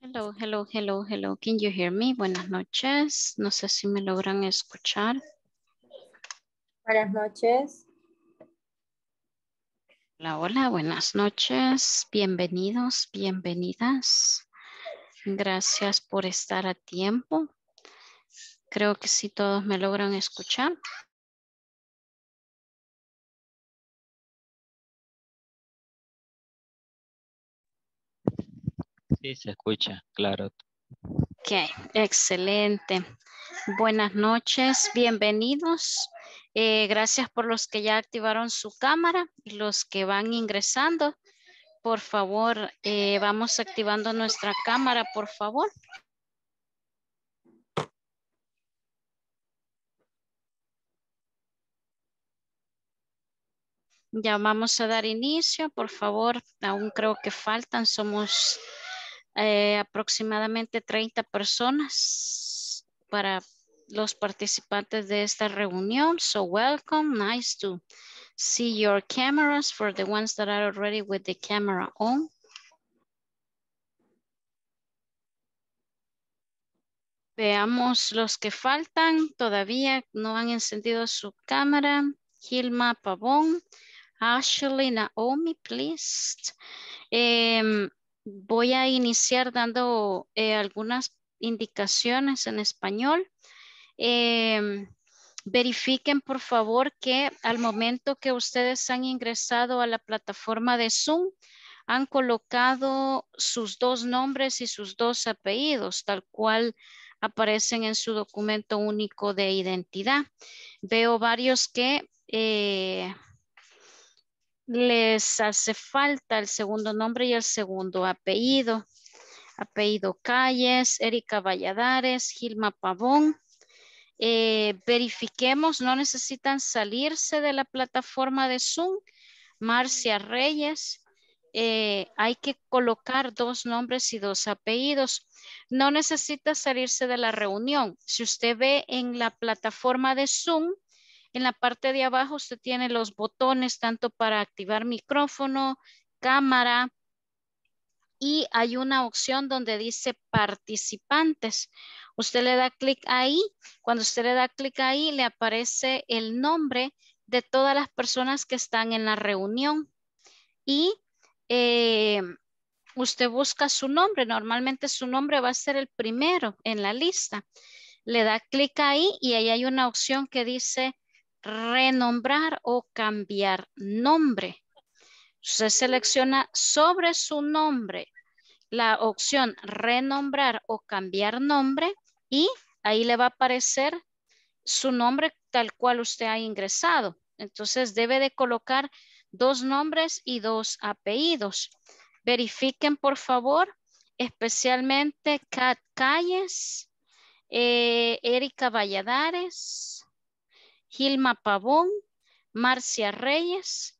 Hello, hello, hello, hello. Can you hear me? Buenas noches. No sé si me logran escuchar. Buenas noches. Hola, hola, buenas noches. Bienvenidos, bienvenidas. Gracias por estar a tiempo. Creo que sí todos me logran escuchar. Sí, se escucha, claro. Ok, excelente. Buenas noches, bienvenidos. Eh, gracias por los que ya activaron su cámara y los que van ingresando. Por favor, eh, vamos activando nuestra cámara, por favor. Ya vamos a dar inicio, por favor. Aún creo que faltan, somos eh, aproximadamente 30 personas para los participantes de esta reunión. So welcome, nice to see your cameras for the ones that are already with the camera on. Veamos los que faltan, todavía no han encendido su cámara. Gilma Pavón, Ashley Naomi, please. Em, voy a iniciar dando eh, algunas indicaciones en español. Em, verifiquen, por favor, que al momento que ustedes han ingresado a la plataforma de Zoom, han colocado sus dos nombres y sus dos apellidos, tal cual aparecen en su documento único de identidad. Veo varios que eh, les hace falta el segundo nombre y el segundo apellido. Apellido Calles, Erika Valladares, Gilma Pavón. Eh, verifiquemos, no necesitan salirse de la plataforma de Zoom. Marcia Reyes. Eh, hay que colocar dos nombres y dos apellidos. No necesita salirse de la reunión. Si usted ve en la plataforma de Zoom, en la parte de abajo usted tiene los botones tanto para activar micrófono, cámara y hay una opción donde dice participantes. Usted le da clic ahí. Cuando usted le da clic ahí le aparece el nombre de todas las personas que están en la reunión y eh, usted busca su nombre. Normalmente su nombre va a ser el primero en la lista. Le da clic ahí y ahí hay una opción que dice renombrar o cambiar nombre. se selecciona sobre su nombre la opción renombrar o cambiar nombre y ahí le va a aparecer su nombre tal cual usted ha ingresado. Entonces debe de colocar dos nombres y dos apellidos. Verifiquen por favor, especialmente Cat Calles, eh, Erika Valladares, Gilma Pavón, Marcia Reyes.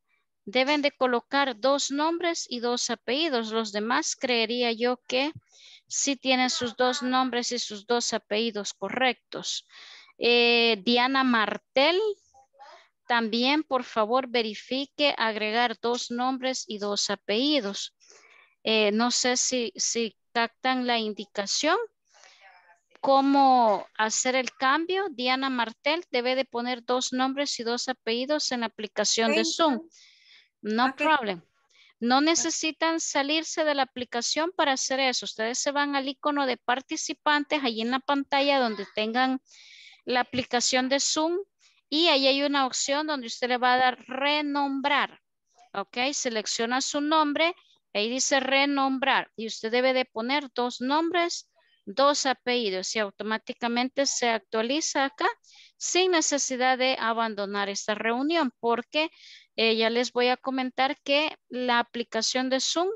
Deben de colocar dos nombres y dos apellidos. Los demás creería yo que sí tienen sus dos nombres y sus dos apellidos correctos. Eh, Diana Martel, también por favor verifique agregar dos nombres y dos apellidos. Eh, no sé si, si captan la indicación cómo hacer el cambio, Diana Martel debe de poner dos nombres y dos apellidos en la aplicación de Zoom. No problem. No necesitan salirse de la aplicación para hacer eso. Ustedes se van al icono de participantes allí en la pantalla donde tengan la aplicación de Zoom y ahí hay una opción donde usted le va a dar renombrar. Ok, selecciona su nombre, ahí dice renombrar y usted debe de poner dos nombres dos apellidos y automáticamente se actualiza acá sin necesidad de abandonar esta reunión porque eh, ya les voy a comentar que la aplicación de Zoom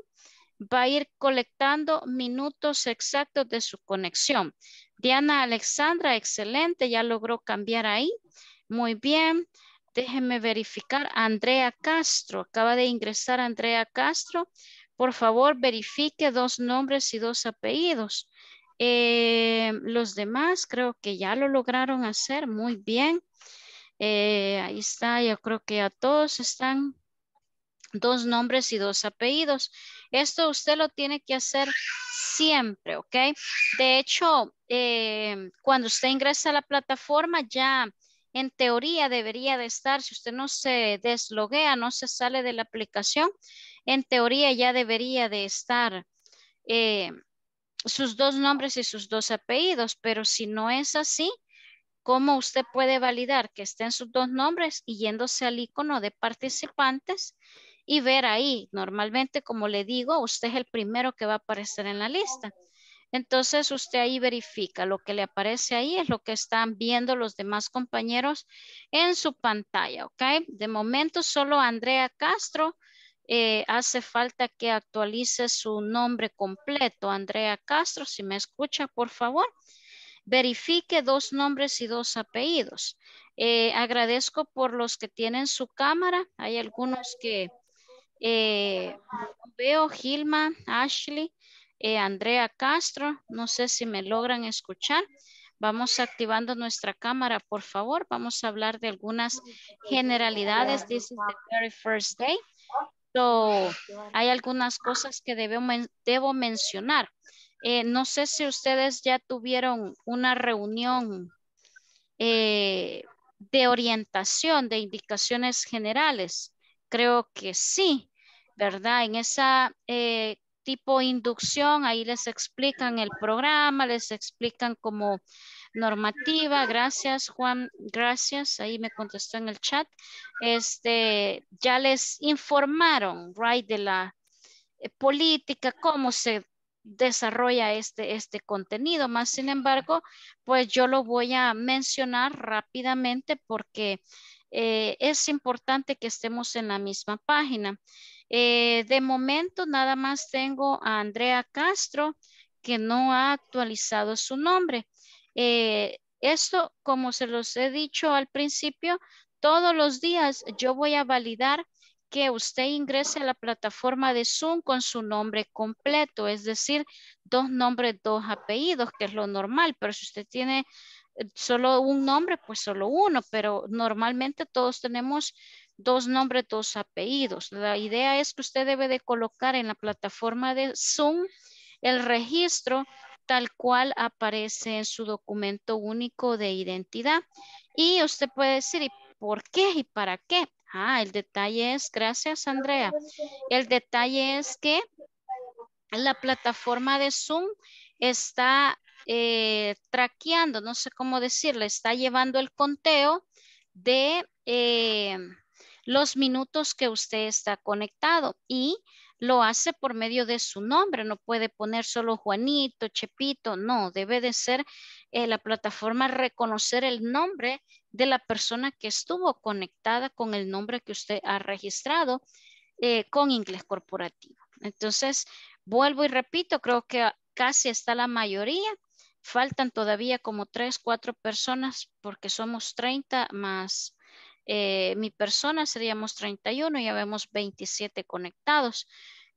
va a ir colectando minutos exactos de su conexión. Diana Alexandra, excelente, ya logró cambiar ahí. Muy bien, déjenme verificar. Andrea Castro, acaba de ingresar Andrea Castro. Por favor, verifique dos nombres y dos apellidos. Eh, los demás creo que ya lo lograron hacer muy bien. Eh, ahí está, yo creo que a todos están dos nombres y dos apellidos. Esto usted lo tiene que hacer siempre, ¿ok? De hecho, eh, cuando usted ingresa a la plataforma ya en teoría debería de estar, si usted no se desloguea, no se sale de la aplicación, en teoría ya debería de estar eh, sus dos nombres y sus dos apellidos, pero si no es así, ¿cómo usted puede validar que estén sus dos nombres y yéndose al icono de participantes y ver ahí? Normalmente, como le digo, usted es el primero que va a aparecer en la lista. Entonces usted ahí verifica lo que le aparece ahí es lo que están viendo los demás compañeros en su pantalla, ¿ok? De momento solo Andrea Castro eh, hace falta que actualice su nombre completo. Andrea Castro, si me escucha, por favor. Verifique dos nombres y dos apellidos. Eh, agradezco por los que tienen su cámara. Hay algunos que eh, veo, Gilma, Ashley, Andrea Castro. No sé si me logran escuchar. Vamos activando nuestra cámara, por favor. Vamos a hablar de algunas generalidades. This is the very first day hay algunas cosas que debo, mencionar. Eh, no sé si ustedes ya tuvieron una reunión eh, de orientación de indicaciones generales. Creo que sí, ¿verdad? En esa eh, tipo de inducción, ahí les explican el programa, les explican cómo normativa, gracias Juan, gracias, ahí me contestó en el chat. Este, ya les informaron, right, de la eh, política, cómo se desarrolla este, este contenido. Más sin embargo, pues yo lo voy a mencionar rápidamente porque eh, es importante que estemos en la misma página. Eh, de momento, nada más tengo a Andrea Castro que no ha actualizado su nombre. Eh, esto, como se los he dicho al principio, todos los días yo voy a validar que usted ingrese a la plataforma de Zoom con su nombre completo, es decir, dos nombres, dos apellidos, que es lo normal, pero si usted tiene eh, solo un nombre, pues solo uno, pero normalmente todos tenemos dos nombres, dos apellidos. La idea es que usted debe de colocar en la plataforma de Zoom el registro tal cual aparece en su documento único de identidad. Y usted puede decir, por qué y para qué? Ah, el detalle es, gracias Andrea, el detalle es que la plataforma de Zoom está eh, traqueando, no sé cómo decirle, está llevando el conteo de eh, los minutos que usted está conectado y lo hace por medio de su nombre, no puede poner solo Juanito, Chepito, no, debe de ser eh, la plataforma reconocer el nombre de la persona que estuvo conectada con el nombre que usted ha registrado eh, con inglés corporativo. Entonces, vuelvo y repito, creo que casi está la mayoría. Faltan todavía como tres, cuatro personas porque somos 30 más eh, mi persona seríamos 31 y ya vemos 27 conectados.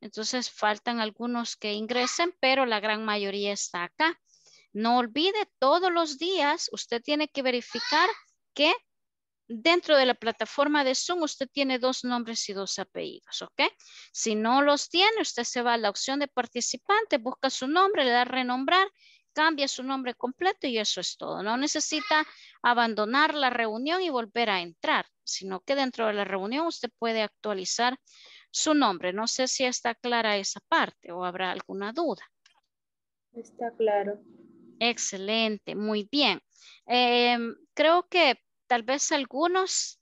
Entonces faltan algunos que ingresen, pero la gran mayoría está acá. No olvide, todos los días usted tiene que verificar que dentro de la plataforma de Zoom usted tiene dos nombres y dos apellidos, ¿ok? Si no los tiene, usted se va a la opción de participante, busca su nombre, le da renombrar cambia su nombre completo y eso es todo. No necesita abandonar la reunión y volver a entrar, sino que dentro de la reunión usted puede actualizar su nombre. No sé si está clara esa parte o habrá alguna duda. Está claro. Excelente, muy bien. Em, creo que tal vez algunos,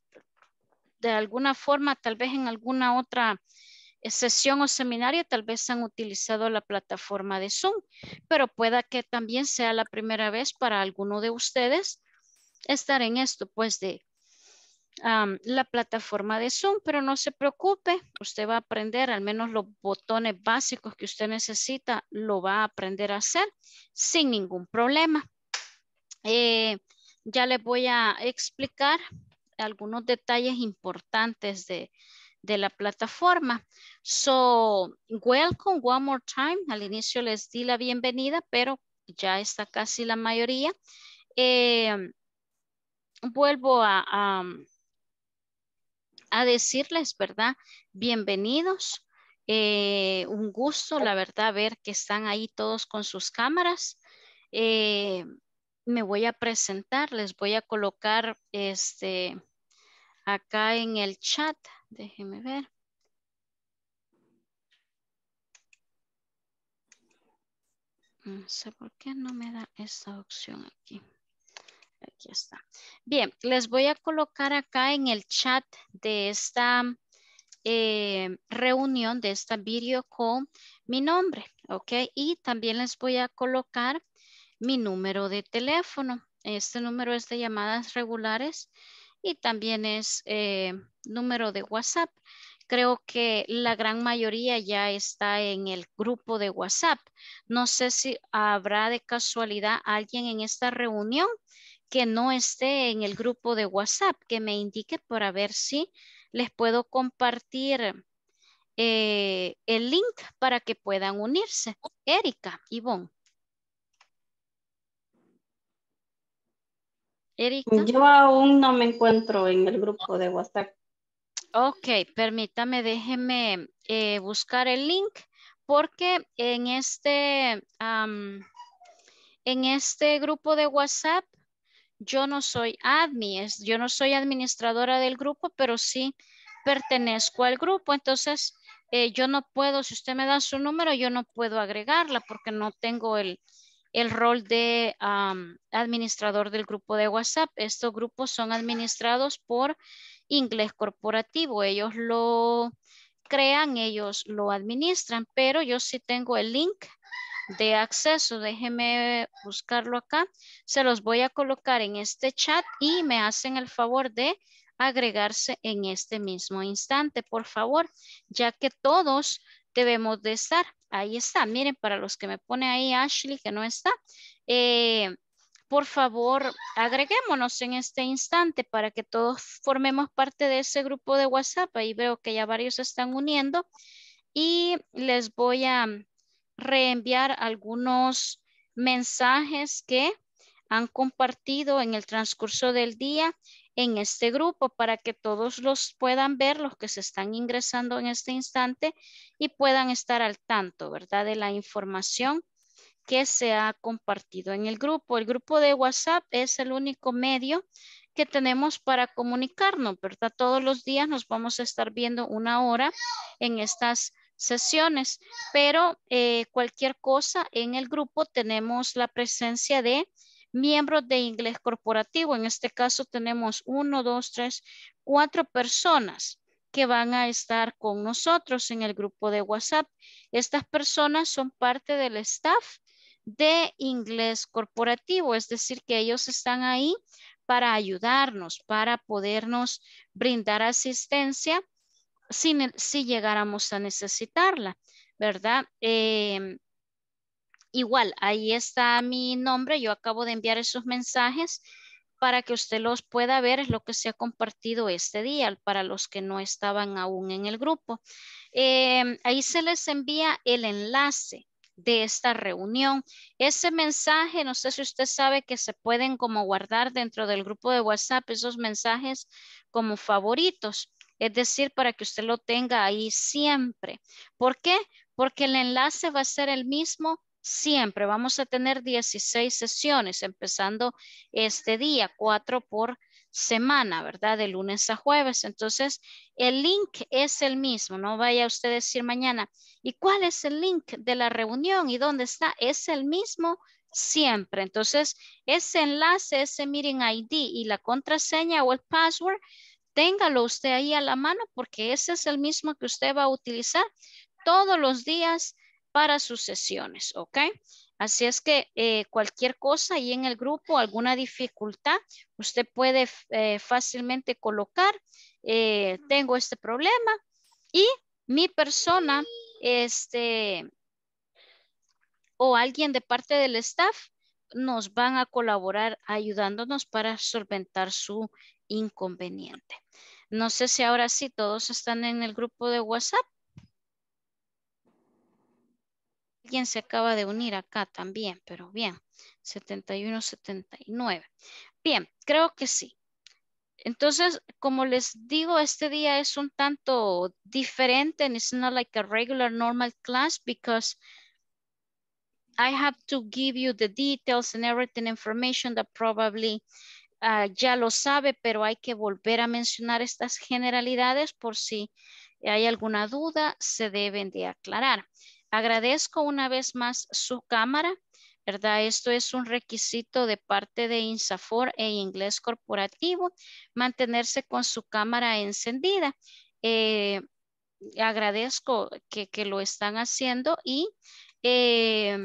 de alguna forma, tal vez en alguna otra eh, sesión o seminario tal vez han utilizado la plataforma de Zoom, pero pueda que también sea la primera vez para alguno de ustedes estar en esto, pues de la plataforma de Zoom, pero no se preocupe, usted va a aprender al menos los botones básicos que usted necesita, lo va a aprender a hacer sin ningún problema. Eh, ya les voy a explicar algunos detalles importantes de, de la plataforma. So, welcome one more time. Al inicio les di la bienvenida, pero ya está casi la mayoría. Em, vuelvo a, a, decirles, ¿verdad? Bienvenidos. Eh, un gusto, la verdad, ver que están ahí todos con sus cámaras. Eh, me voy a presentar, les voy a colocar este acá en el chat Déjeme ver. No sé por qué no me da esta opción aquí. Aquí está. Bien, les voy a colocar acá en el chat de esta eh, reunión, de esta video con mi nombre, ¿ok? Y también les voy a colocar mi número de teléfono. Este número es de llamadas regulares y también es eh, número de WhatsApp. Creo que la gran mayoría ya está en el grupo de WhatsApp. No sé si habrá de casualidad alguien en esta reunión que no esté en el grupo de WhatsApp, que me indique para ver si les puedo compartir eh, el link para que puedan unirse. Erika, Ivonne. Pues yo aún no me encuentro en el grupo de WhatsApp. Ok, permítame, déjeme eh, buscar el link porque en este, en este grupo de WhatsApp yo no soy admin, yo no soy administradora del grupo, pero sí pertenezco al grupo. Entonces, eh, yo no puedo, si usted me da su número, yo no puedo agregarla porque no tengo el, el rol de administrador del grupo de WhatsApp. Estos grupos son administrados por Inglés Corporativo. Ellos lo crean, ellos lo administran, pero yo sí tengo el link de acceso. Déjenme buscarlo acá. Se los voy a colocar en este chat y me hacen el favor de agregarse en este mismo instante, por favor, ya que todos debemos de estar. Ahí está, miren, para los que me pone ahí Ashley, que no está, eh, por favor, agreguémonos en este instante para que todos formemos parte de ese grupo de WhatsApp. Ahí veo que ya varios se están uniendo y les voy a reenviar algunos mensajes que han compartido en el transcurso del día en este grupo para que todos los puedan ver, los que se están ingresando en este instante y puedan estar al tanto, ¿verdad? De la información que se ha compartido en el grupo. El grupo de WhatsApp es el único medio que tenemos para comunicarnos, ¿verdad? Todos los días nos vamos a estar viendo una hora en estas sesiones, pero eh, cualquier cosa en el grupo tenemos la presencia de miembros de inglés corporativo. En este caso tenemos uno, dos, tres, cuatro personas que van a estar con nosotros en el grupo de WhatsApp. Estas personas son parte del staff de inglés corporativo, es decir, que ellos están ahí para ayudarnos, para podernos brindar asistencia si, si llegáramos a necesitarla, ¿verdad? Eh, Igual, ahí está mi nombre. Yo acabo de enviar esos mensajes para que usted los pueda ver. Es lo que se ha compartido este día para los que no estaban aún en el grupo. Eh, ahí se les envía el enlace de esta reunión. Ese mensaje, no sé si usted sabe que se pueden como guardar dentro del grupo de WhatsApp esos mensajes como favoritos. Es decir, para que usted lo tenga ahí siempre. ¿Por qué? Porque el enlace va a ser el mismo siempre. Vamos a tener 16 sesiones empezando este día, cuatro por semana, ¿verdad? De lunes a jueves. Entonces, el link es el mismo. No vaya usted a decir mañana, ¿y cuál es el link de la reunión y dónde está? Es el mismo siempre. Entonces, ese enlace, ese meeting ID y la contraseña o el password, téngalo usted ahí a la mano porque ese es el mismo que usted va a utilizar todos los días para sus sesiones, ¿ok? Así es que eh, cualquier cosa ahí en el grupo, alguna dificultad, usted puede eh, fácilmente colocar, eh, tengo este problema y mi persona, este, o alguien de parte del staff nos van a colaborar ayudándonos para solventar su inconveniente. No sé si ahora sí todos están en el grupo de WhatsApp. Alguien se acaba de unir acá también, pero bien, 71, 79. Bien, creo que sí. Entonces, como les digo, este día es un tanto diferente and it's not like a regular normal class because I have to give you the details and everything information that probably uh, ya lo sabe, pero hay que volver a mencionar estas generalidades por si hay alguna duda, se deben de aclarar. Agradezco una vez más su cámara, ¿verdad? Esto es un requisito de parte de INSAFOR e Inglés Corporativo, mantenerse con su cámara encendida. Eh, agradezco que, lo están haciendo y eh,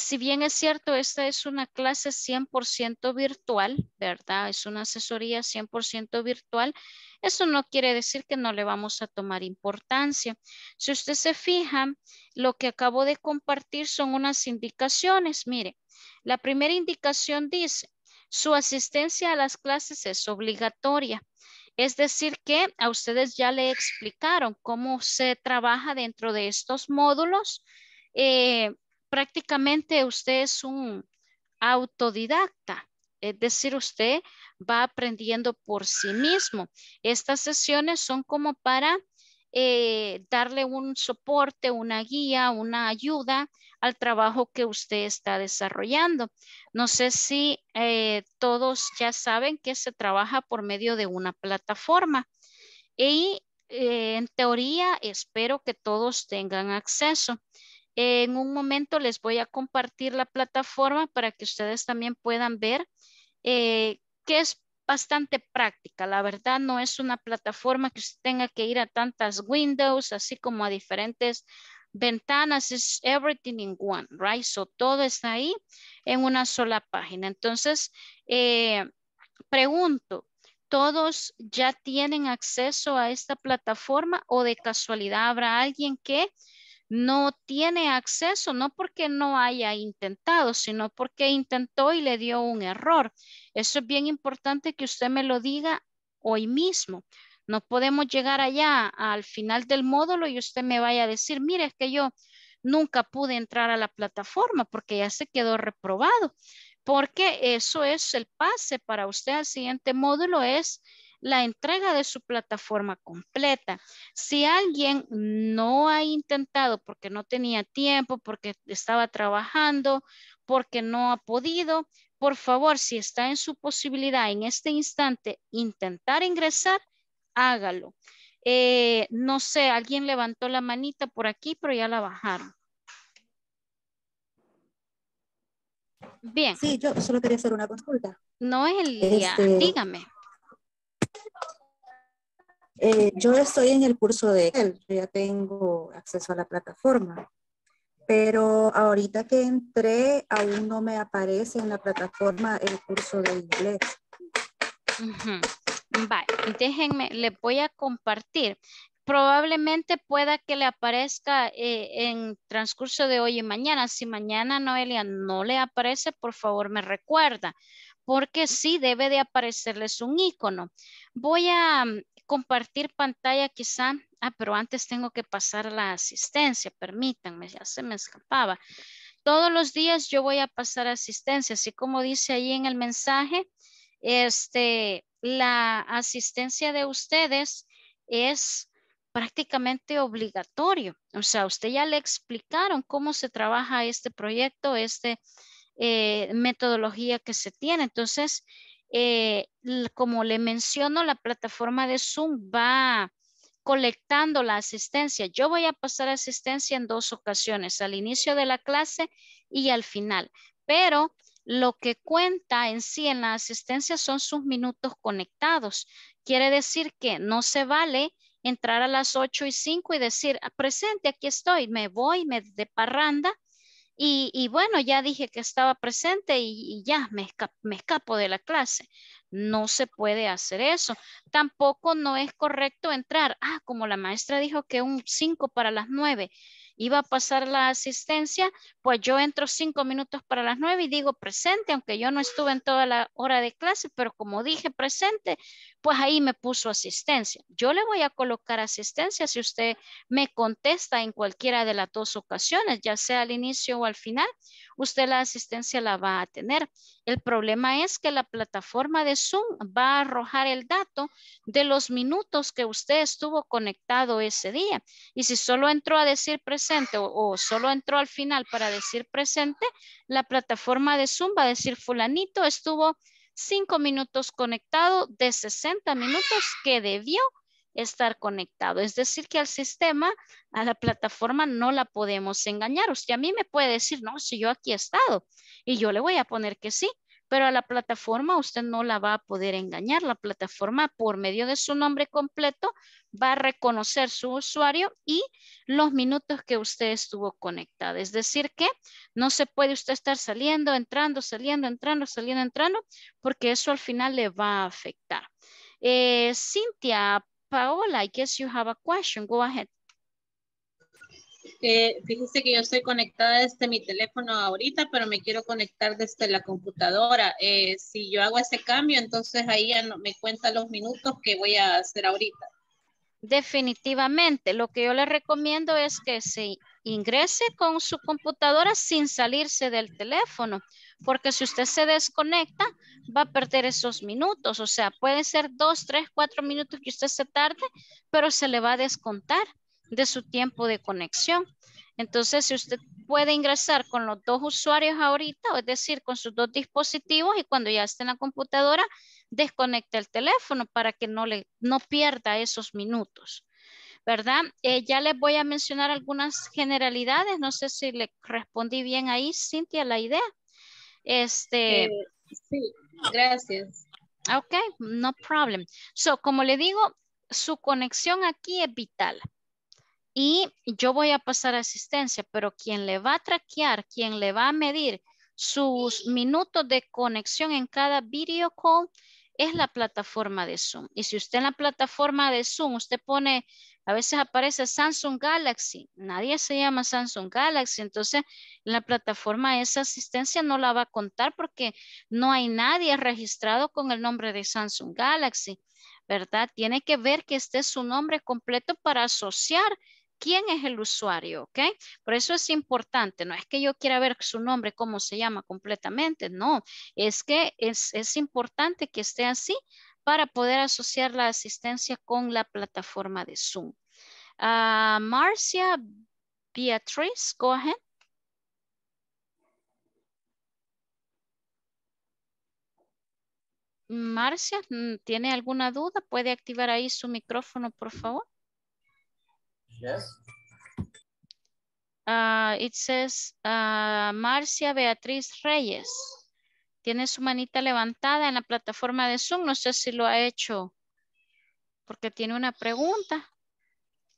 si bien es cierto, esta es una clase 100% virtual, ¿verdad? Es una asesoría 100% virtual. Eso no quiere decir que no le vamos a tomar importancia. Si usted se fija, lo que acabo de compartir son unas indicaciones. Mire, la primera indicación dice, su asistencia a las clases es obligatoria. Es decir, que a ustedes ya le explicaron cómo se trabaja dentro de estos módulos. Eh, prácticamente usted es un autodidacta. Es decir, usted va aprendiendo por sí mismo. Estas sesiones son como para eh, darle un soporte, una guía, una ayuda al trabajo que usted está desarrollando. No sé si eh, todos ya saben que se trabaja por medio de una plataforma y eh, en teoría espero que todos tengan acceso. En un momento les voy a compartir la plataforma para que ustedes también puedan ver eh, que es bastante práctica. La verdad no es una plataforma que tenga que ir a tantas windows, así como a diferentes ventanas. Es everything in one, right? So todo está ahí en una sola página. Entonces, eh, pregunto, ¿todos ya tienen acceso a esta plataforma o de casualidad habrá alguien que no tiene acceso, no porque no haya intentado, sino porque intentó y le dio un error. Eso es bien importante que usted me lo diga hoy mismo. No podemos llegar allá al final del módulo y usted me vaya a decir, mire, es que yo nunca pude entrar a la plataforma porque ya se quedó reprobado, porque eso es el pase para usted al siguiente módulo, es la entrega de su plataforma completa. Si alguien no ha intentado porque no tenía tiempo, porque estaba trabajando, porque no ha podido, por favor, si está en su posibilidad en este instante intentar ingresar, hágalo. Eh, no sé, alguien levantó la manita por aquí, pero ya la bajaron. Bien. Sí, yo solo quería hacer una consulta. No, es el día este, dígame. Eh, yo estoy en el curso de Excel, yo ya tengo acceso a la plataforma, pero ahorita que entré aún no me aparece en la plataforma el curso de inglés. déjenme, le voy a compartir. Probablemente pueda que le aparezca eh, en transcurso de hoy y mañana. Si mañana Noelia no le aparece, por favor me recuerda porque sí debe de aparecerles un icono. Voy a Compartir pantalla quizá. Ah, pero antes tengo que pasar la asistencia. Permítanme, ya se me escapaba. Todos los días yo voy a pasar asistencia. Así como dice ahí en el mensaje, este, la asistencia de ustedes es prácticamente obligatorio. O sea, usted ya le explicaron cómo se trabaja este proyecto, esta eh, metodología que se tiene. Entonces, eh, como le menciono, la plataforma de Zoom va colectando la asistencia. Yo voy a pasar asistencia en dos ocasiones, al inicio de la clase y al final. Pero lo que cuenta en sí en la asistencia son sus minutos conectados. Quiere decir que no se vale entrar a las 8 y 5 y decir, ah, presente, aquí estoy, me voy, me de parranda y, bueno, ya dije que estaba presente y, ya me, me escapo de la clase. No se puede hacer eso. Tampoco no es correcto entrar. Ah, como la maestra dijo que un 5 para las 9 iba a pasar la asistencia, pues yo entro 5 minutos para las 9 y digo presente, aunque yo no estuve en toda la hora de clase, pero como dije presente, pues ahí me puso asistencia. Yo le voy a colocar asistencia si usted me contesta en cualquiera de las dos ocasiones, ya sea al inicio o al final, usted la asistencia la va a tener. El problema es que la plataforma de Zoom va a arrojar el dato de los minutos que usted estuvo conectado ese día. Y si solo entró a decir presente o, solo entró al final para decir presente, la plataforma de Zoom va a decir fulanito estuvo Cinco minutos conectado de 60 minutos que debió estar conectado. Es decir, que al sistema, a la plataforma, no la podemos engañar. Usted a mí me puede decir, no, si yo aquí he estado y yo le voy a poner que sí, pero a la plataforma usted no la va a poder engañar. La plataforma por medio de su nombre completo va a reconocer su usuario y los minutos que usted estuvo conectada Es decir que no se puede usted estar saliendo, entrando, saliendo, entrando, saliendo, entrando, porque eso al final le va a afectar. Eh, Cintia, Paola, I guess you have a question. Go ahead fíjese que yo estoy conectada desde mi teléfono ahorita, pero me quiero conectar desde la computadora. Eh, si yo hago ese cambio, entonces ahí ya me cuenta los minutos que voy a hacer ahorita. Definitivamente, lo que yo le recomiendo es que se ingrese con su computadora sin salirse del teléfono, porque si usted se desconecta, va a perder esos minutos. O sea, pueden ser dos, tres, cuatro minutos que usted se tarde, pero se le va a descontar de su tiempo de conexión. Entonces, si usted puede ingresar con los dos usuarios ahorita, es decir, con sus dos dispositivos y cuando ya esté en la computadora, desconecte el teléfono para que no, le, no pierda esos minutos. ¿Verdad? Eh, ya les voy a mencionar algunas generalidades. No sé si le respondí bien ahí, Cintia, la idea. Este... Eh, sí, gracias. Ok, no problem. So, como le digo, su conexión aquí es vital y yo voy a pasar asistencia, pero quien le va a traquear, quien le va a medir sus minutos de conexión en cada video call es la plataforma de Zoom. Y si usted en la plataforma de Zoom, usted pone, a veces aparece Samsung Galaxy, nadie se llama Samsung Galaxy, entonces en la plataforma esa asistencia no la va a contar porque no hay nadie registrado con el nombre de Samsung Galaxy, ¿verdad? Tiene que ver que esté su nombre completo para asociar quién es el usuario, ¿ok? Por eso es importante, no es que yo quiera ver su nombre, cómo se llama completamente, no, es que es, importante que esté así para poder asociar la asistencia con la plataforma de Zoom. Ah, Marcia Beatriz, go ahead. Marcia, mm, ¿tiene alguna duda? ¿Puede activar ahí su micrófono, por favor? Ah, it says ah, Marcia Beatriz Reyes. Tiene su manita levantada en la plataforma de Zoom. No sé si lo ha hecho porque tiene una pregunta.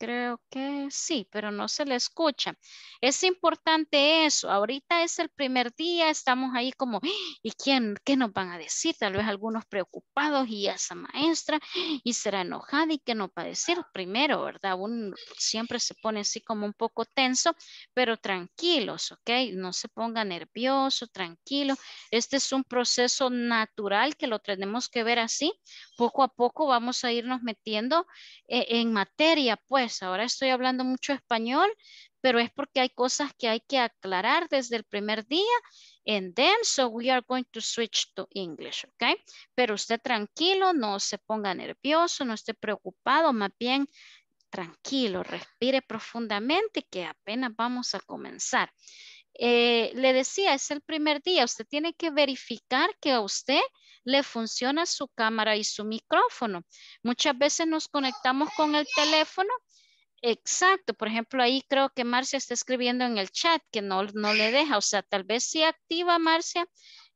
Creo que sí, pero no se le escucha. Es importante eso. Ahorita es el primer día, estamos ahí como, ¿y quién, qué nos van a decir? Tal vez algunos preocupados y esa maestra, y será enojada y qué nos va a decir primero, ¿verdad? Uno siempre se pone así como un poco tenso, pero tranquilos, ¿ok? No se ponga nervioso, tranquilo. Este es un proceso natural que lo tenemos que ver así. Poco a poco vamos a irnos metiendo eh, en materia, pues, pues, ahora estoy hablando mucho español, pero es porque hay cosas que hay que aclarar desde el primer día. And then, so we are going to switch to English, ¿ok? Pero usted tranquilo, no se ponga nervioso, no esté preocupado, más bien tranquilo, respire profundamente que apenas vamos a comenzar. Eh, le decía, es el primer día, usted tiene que verificar que a usted le funciona su cámara y su micrófono. Muchas veces nos conectamos con el teléfono Exacto, por ejemplo, ahí creo que Marcia está escribiendo en el chat que no, le deja, o sea, tal vez sí activa Marcia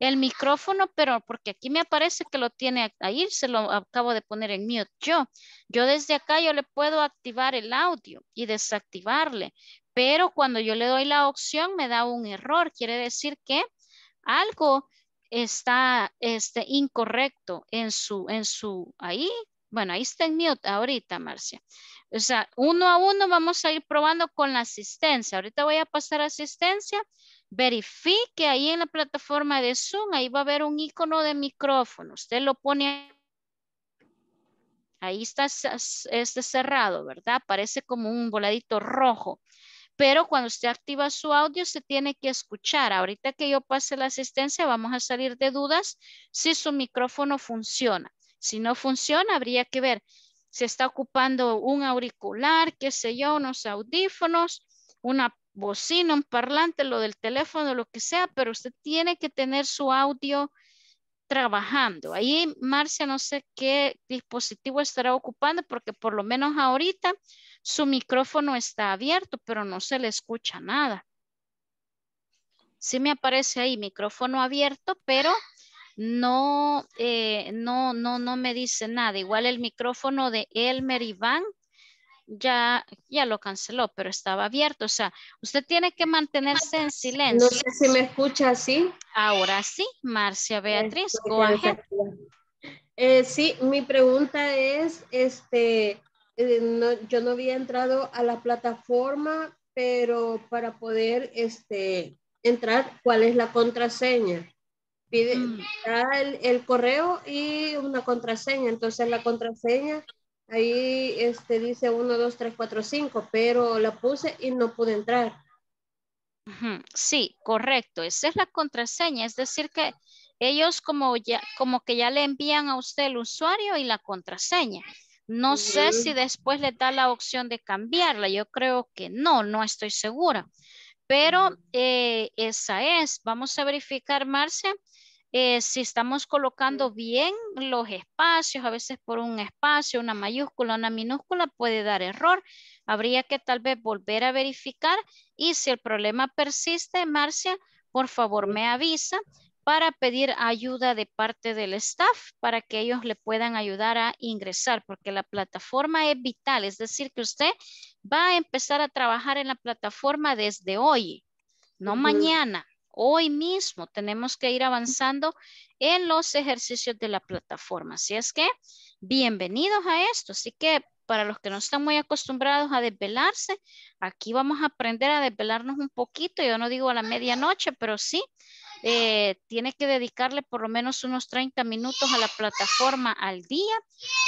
el micrófono, pero porque aquí me aparece que lo tiene ahí, se lo acabo de poner en mute yo. Yo desde acá yo le puedo activar el audio y desactivarle, pero cuando yo le doy la opción me da un error, quiere decir que algo está este, incorrecto en su, en su, ahí, bueno, ahí está en mute ahorita, Marcia. O sea, uno a uno vamos a ir probando con la asistencia. Ahorita voy a pasar asistencia. Verifique ahí en la plataforma de Zoom, ahí va a haber un icono de micrófono. Usted lo pone ahí está este cerrado, ¿verdad? Parece como un voladito rojo. Pero cuando usted activa su audio, se tiene que escuchar. Ahorita que yo pase la asistencia, vamos a salir de dudas si su micrófono funciona. Si no funciona, habría que ver se está ocupando un auricular, qué sé yo, unos audífonos, una bocina, un parlante, lo del teléfono, lo que sea, pero usted tiene que tener su audio trabajando. Ahí, Marcia, no sé qué dispositivo estará ocupando, porque por lo menos ahorita su micrófono está abierto, pero no se le escucha nada. Sí me aparece ahí micrófono abierto, pero no, eh, no, no, no me dice nada. Igual el micrófono de Elmer Iván ya, ya lo canceló, pero estaba abierto. O sea, usted tiene que mantenerse en silencio. No sé si me escucha así. Ahora sí, Marcia Beatriz, este, eh, sí, mi pregunta es, este, eh, yo no había entrado a la plataforma, pero para poder este, entrar, ¿cuál es la contraseña? pide, mm. el, correo y una contraseña. Entonces la contraseña ahí este, dice 1, 2, 3, 4, 5, pero la puse y no pude entrar. Sí, correcto. Esa es la contraseña. Es decir que ellos como, ya, que ya le envían a usted el usuario y la contraseña. No sé si después le da la opción de cambiarla. Yo creo que no, no estoy segura. Pero eh, esa es. Vamos a verificar, Marcia, eh, si estamos colocando bien los espacios. A veces por un espacio, una mayúscula, una minúscula puede dar error. Habría que tal vez volver a verificar. Y si el problema persiste, Marcia, por favor me avisa para pedir ayuda de parte del staff para que ellos le puedan ayudar a ingresar, porque la plataforma es vital, es decir, que usted va a empezar a trabajar en la plataforma desde hoy, no mañana. Hoy mismo tenemos que ir avanzando en los ejercicios de la plataforma. Así es que, bienvenidos a esto. Así que para los que no están muy acostumbrados a desvelarse, aquí vamos a aprender a desvelarnos un poquito. Yo no digo a la medianoche, pero sí, eh, tiene que dedicarle por lo menos unos 30 minutos a la plataforma al día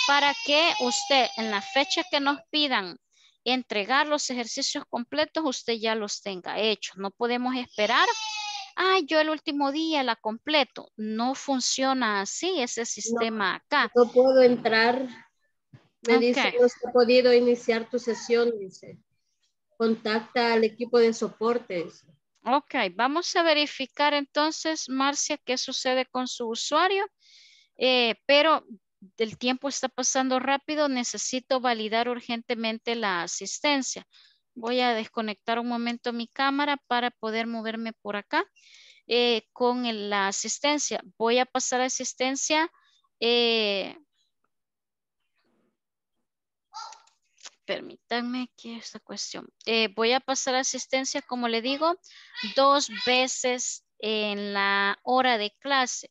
para que usted en la fecha que nos pidan entregar los ejercicios completos, usted ya los tenga hechos. No podemos esperar, ay, yo el último día la completo. No funciona así ese sistema acá. No puedo entrar. Me dice, no se ha podido iniciar tu sesión, dice. Contacta al equipo de soporte. Ok, vamos a verificar entonces, Marcia, qué sucede con su usuario. Eh, pero el tiempo está pasando rápido, necesito validar urgentemente la asistencia. Voy a desconectar un momento mi cámara para poder moverme por acá eh, con la asistencia. Voy a pasar asistencia. Eh, permítanme que esta cuestión. Eh, voy a pasar asistencia, como le digo, dos veces en la hora de clase.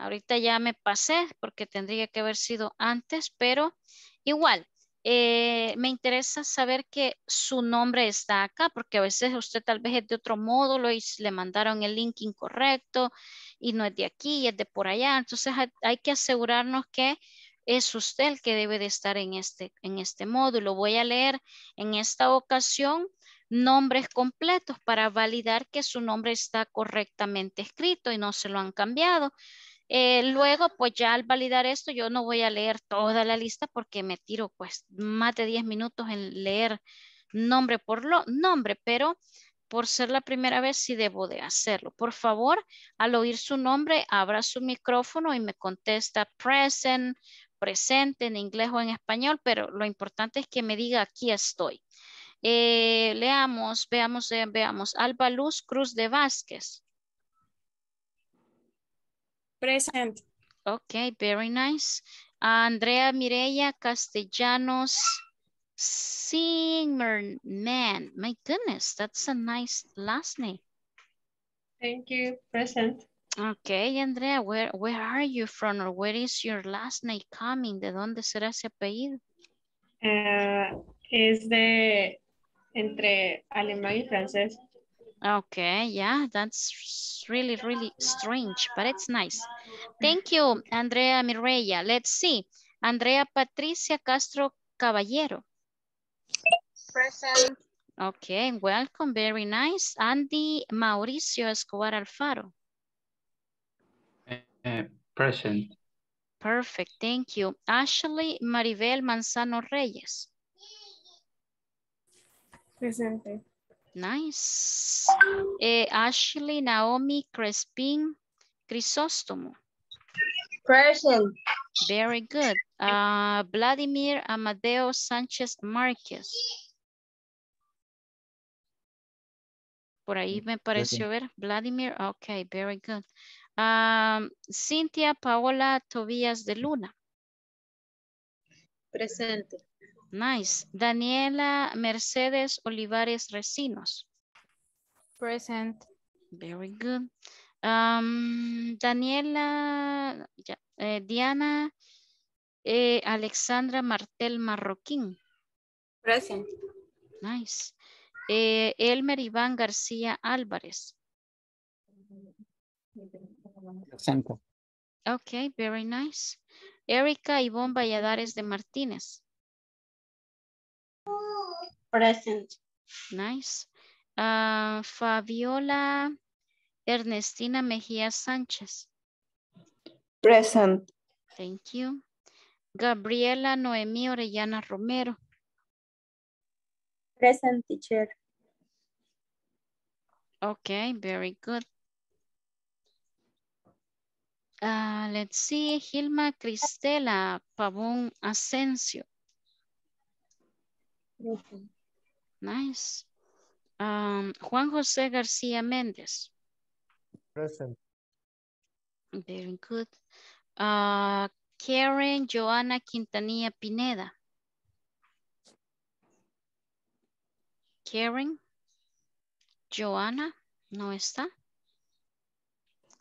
Ahorita ya me pasé porque tendría que haber sido antes, pero igual. Eh, me interesa saber que su nombre está acá, porque a veces usted tal vez es de otro módulo y le mandaron el link incorrecto y no es de aquí, es de por allá. Entonces hay, que asegurarnos que es usted el que debe de estar en este, en este módulo. Voy a leer en esta ocasión nombres completos para validar que su nombre está correctamente escrito y no se lo han cambiado. Eh, luego, pues ya al validar esto, yo no voy a leer toda la lista porque me tiro pues más de 10 minutos en leer nombre por lo, nombre, pero por ser la primera vez sí debo de hacerlo. Por favor, al oír su nombre, abra su micrófono y me contesta present, presente en inglés o en español, pero lo importante es que me diga aquí estoy. Eh, leamos, veamos, eh, veamos. Alba Luz Cruz de Vázquez. Present. Okay, very nice. Andrea Mireya Castellanos Singerman. My goodness, that's a nice last name. Thank you, present. Okay, Andrea, where, where are you from or where is your last name coming? ¿De dónde será ese apellido? Uh, es de entre alemán y francés. Okay, yeah, that's really, really strange, but it's nice. Thank you, Andrea Mireya. Let's see. Andrea Patricia Castro Caballero. Present. Okay, welcome, very nice. Andy Mauricio Escobar Alfaro. Uh, present. Perfect, thank you. Ashley Maribel Manzano Reyes. Presente. Nice. Eh, Ashley, Naomi, Crespin, Crisóstomo. Present. Very good. Ah, Vladimir Amadeo Sánchez Márquez. Por ahí me mm, pareció ver. Vladimir, ok, very good. Ah, Cynthia, Paola Tobías de Luna. Presente. Nice. Daniela Mercedes Olivares Recinos. Present. Very good. Um, Daniela, eh, Diana eh, Alexandra Martel Marroquín. Present. Nice. Eh, Elmer Iván García Álvarez. Present. Okay, very nice. Erika Ivonne Valladares de Martínez. Present. Nice. Ah, Fabiola Ernestina Mejía Sánchez. Present. Thank you. Gabriela Noemí Orellana Romero. Present teacher. Okay, very good. Ah, let's see, Gilma Cristela Pavón Asensio. Nice. Juan José García Méndez. Present. Very good. Ah, Karen Joana Quintanilla Pineda. Karen. Joana, no está.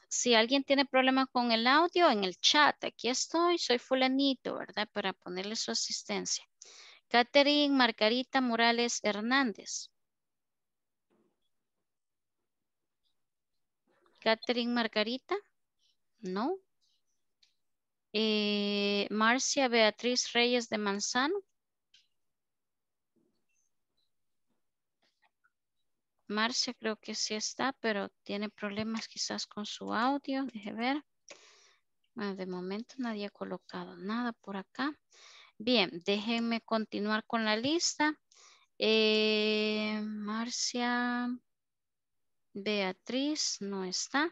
Si alguien tiene problemas con el audio, en el chat, aquí estoy, soy fulanito, ¿verdad? Para ponerle su asistencia. Catherine Margarita Morales Hernández. Catherine Margarita. No. Eh, Marcia Beatriz Reyes de Manzano. Marcia creo que sí está, pero tiene problemas quizás con su audio. Deje ver. Bueno, ah, de momento nadie ha colocado nada por acá. Bien, déjenme continuar con la lista. Eh, Marcia, Beatriz no está.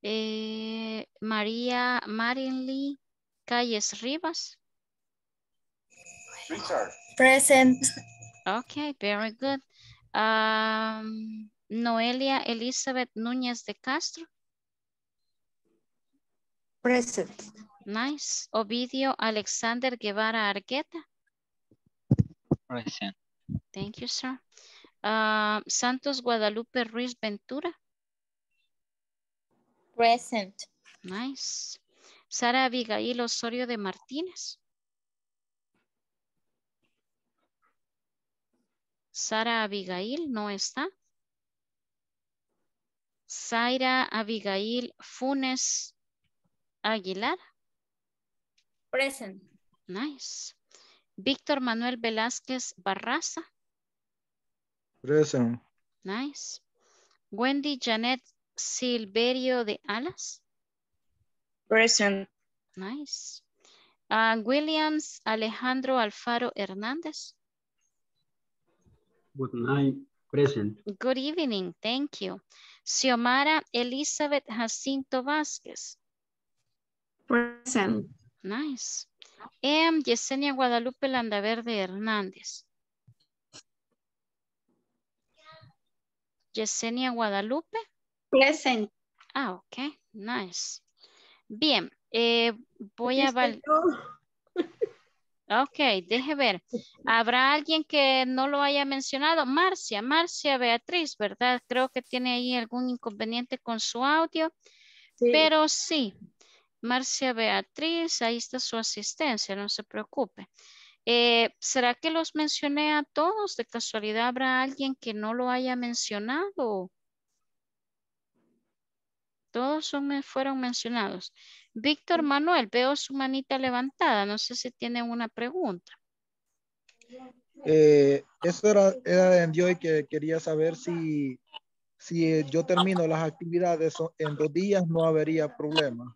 Eh, María, Marilyn Calles Rivas. Present. Okay, very good. Um, Noelia Elizabeth Núñez de Castro. Present. Nice. Ovidio Alexander Guevara Arqueta. Present. Thank you, sir. Ah, Santos Guadalupe Ruiz Ventura. Present. Nice. Sara Abigail Osorio de Martínez. Sara Abigail no está. Zaira Abigail Funes Aguilar. Present. Nice. Víctor Manuel Velázquez Barraza. Present. Nice. Wendy Janet Silverio de Alas. Present. Nice. Ah, Williams Alejandro Alfaro Hernández. Good night. Present. Good evening. Thank you. Xiomara Elizabeth Jacinto Vázquez. Present. Nice. Em, Yesenia Guadalupe Landaverde Hernández. Yesenia Guadalupe. Present. Ah, ok. Nice. Bien. Eh, voy a... ok, deje ver. ¿Habrá alguien que no lo haya mencionado? Marcia, Marcia Beatriz, ¿verdad? Creo que tiene ahí algún inconveniente con su audio. Sí. Pero sí, Marcia Beatriz, ahí está su asistencia, no se preocupe. Eh, ¿Será que los mencioné a todos? ¿De casualidad habrá alguien que no lo haya mencionado? Todos son, fueron mencionados. Víctor Manuel, veo su manita levantada. No sé si tiene una pregunta. Eh, eso era, de en que quería saber si, si yo termino las actividades en dos días no habría problema.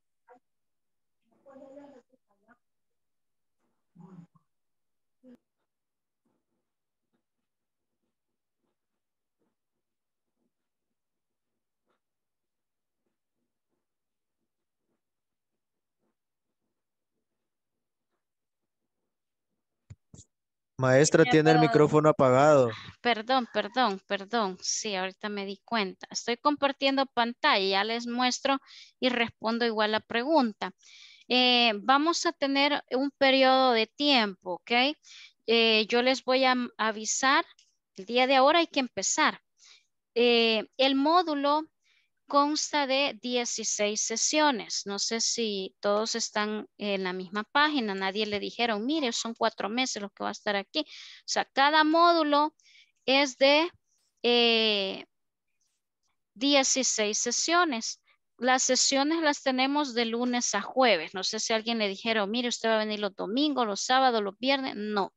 Maestra tiene el micrófono apagado. Perdón, perdón, perdón. Sí, ahorita me di cuenta. Estoy compartiendo pantalla, ya les muestro y respondo igual la pregunta. Eh, vamos a tener un periodo de tiempo, ¿ok? Eh, yo les voy a avisar, el día de ahora hay que empezar. Eh, el módulo consta de 16 sesiones. No sé si todos están en la misma página, nadie le dijeron, mire, son cuatro meses los que va a estar aquí. O sea, cada módulo es de 16 eh, sesiones. Las sesiones las tenemos de lunes a jueves. No sé si alguien le dijeron, mire, usted va a venir los domingos, los sábados, los viernes. No,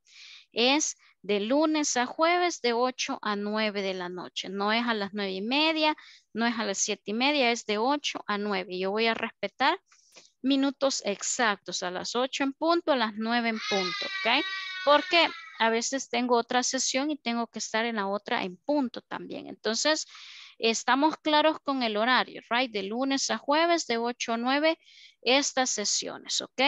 es de lunes a jueves de 8 a 9 de la noche. No es a las 9 y media, no es a las 7 y media, es de 8 a 9. Yo voy a respetar minutos exactos, a las 8 en punto, a las 9 en punto, ¿ok? Porque a veces tengo otra sesión y tengo que estar en la otra en punto también. Entonces, estamos claros con el horario, right? De lunes a jueves, de 8 a 9, estas sesiones, ¿ok?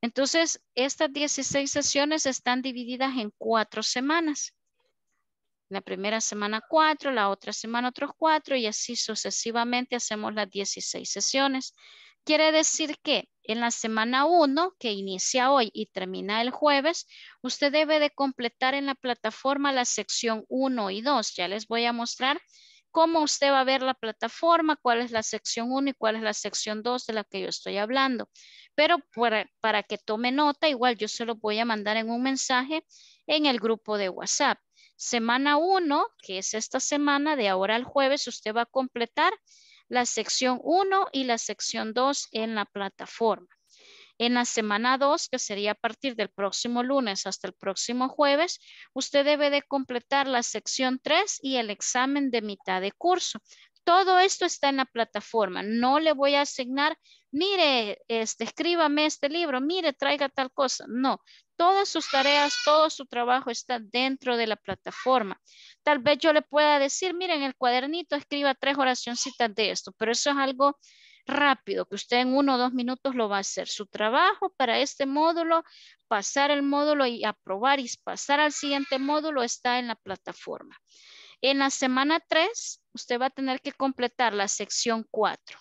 Entonces, estas 16 sesiones están divididas en cuatro semanas. La primera semana cuatro, la otra semana otros cuatro y así sucesivamente hacemos las 16 sesiones. Quiere decir que en la semana 1, que inicia hoy y termina el jueves, usted debe de completar en la plataforma la sección 1 y 2. Ya les voy a mostrar cómo usted va a ver la plataforma, cuál es la sección 1 y cuál es la sección 2 de la que yo estoy hablando. Pero para, que tome nota, igual yo se lo voy a mandar en un mensaje en el grupo de WhatsApp. Semana 1, que es esta semana, de ahora al jueves, usted va a completar la sección 1 y la sección 2 en la plataforma. En la semana 2, que sería a partir del próximo lunes hasta el próximo jueves, usted debe de completar la sección 3 y el examen de mitad de curso. Todo esto está en la plataforma. No le voy a asignar, mire, este, escríbame este libro, mire, traiga tal cosa. No, todas sus tareas, todo su trabajo está dentro de la plataforma. Tal vez yo le pueda decir, mire, en el cuadernito escriba tres oracioncitas de esto, pero eso es algo rápido, que usted en uno o dos minutos lo va a hacer. Su trabajo para este módulo, pasar el módulo y aprobar y pasar al siguiente módulo está en la plataforma. En la semana 3, usted va a tener que completar la sección 4.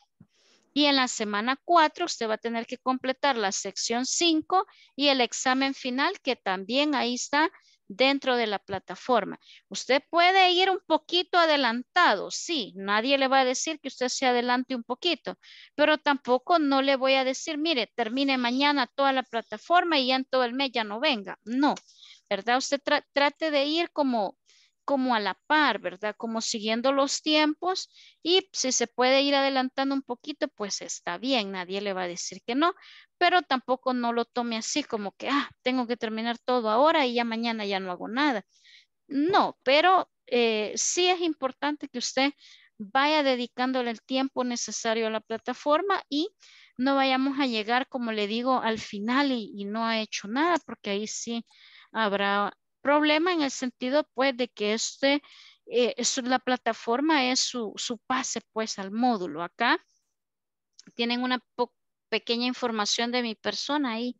Y en la semana 4 usted va a tener que completar la sección 5 y el examen final que también ahí está dentro de la plataforma. Usted puede ir un poquito adelantado, sí, nadie le va a decir que usted se adelante un poquito, pero tampoco no le voy a decir, mire, termine mañana toda la plataforma y ya en todo el mes ya no venga. No, ¿verdad? Usted trate de ir como como a la par, ¿verdad? Como siguiendo los tiempos y si se puede ir adelantando un poquito, pues está bien, nadie le va a decir que no, pero tampoco no lo tome así como que, ah, tengo que terminar todo ahora y ya mañana ya no hago nada. No, pero eh, sí es importante que usted vaya dedicándole el tiempo necesario a la plataforma y no vayamos a llegar, como le digo, al final y, y no ha hecho nada, porque ahí sí habrá Problema en el sentido, pues, de que este, eh, es, la plataforma es su, su, pase, pues, al módulo. Acá tienen una pequeña información de mi persona ahí,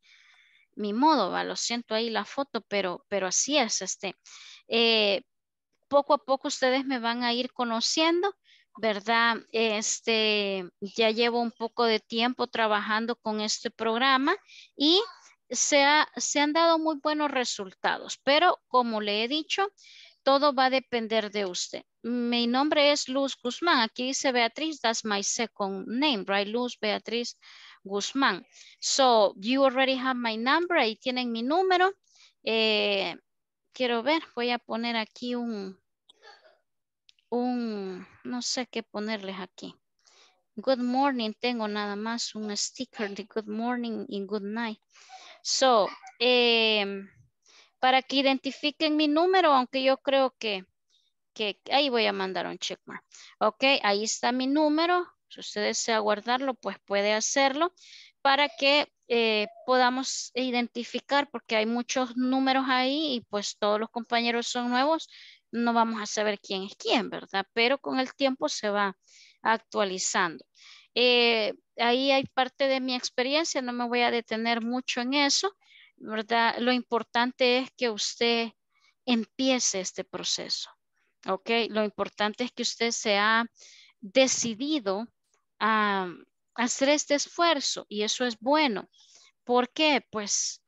mi modo, ¿va? lo siento ahí la foto, pero, pero así es. Este. Eh, poco a poco ustedes me van a ir conociendo. ¿verdad? Este, ya llevo un poco de tiempo trabajando con este programa y se, han dado muy buenos resultados, pero como le he dicho, todo va a depender de usted. Mi nombre es Luz Guzmán. Aquí dice Beatriz, that's my second name, right? Luz Beatriz Guzmán. So, you already have my number, ahí tienen mi número. Eh, quiero ver, voy a poner aquí un, un, no sé qué ponerles aquí. Good morning, tengo nada más un sticker de good morning y good night. So, em, para que identifiquen mi número, aunque yo creo que, ahí voy a mandar un checkmark. Ok, ahí está mi número. Si usted desea guardarlo, pues puede hacerlo para que eh, podamos identificar, porque hay muchos números ahí y pues todos los compañeros son nuevos, no vamos a saber quién es quién, ¿verdad? Pero con el tiempo se va actualizando. Eh, ahí hay parte de mi experiencia, no me voy a detener mucho en eso, ¿verdad? Lo importante es que usted empiece este proceso, ¿ok? Lo importante es que usted se ha decidido a hacer este esfuerzo y eso es bueno. ¿Por qué? Pues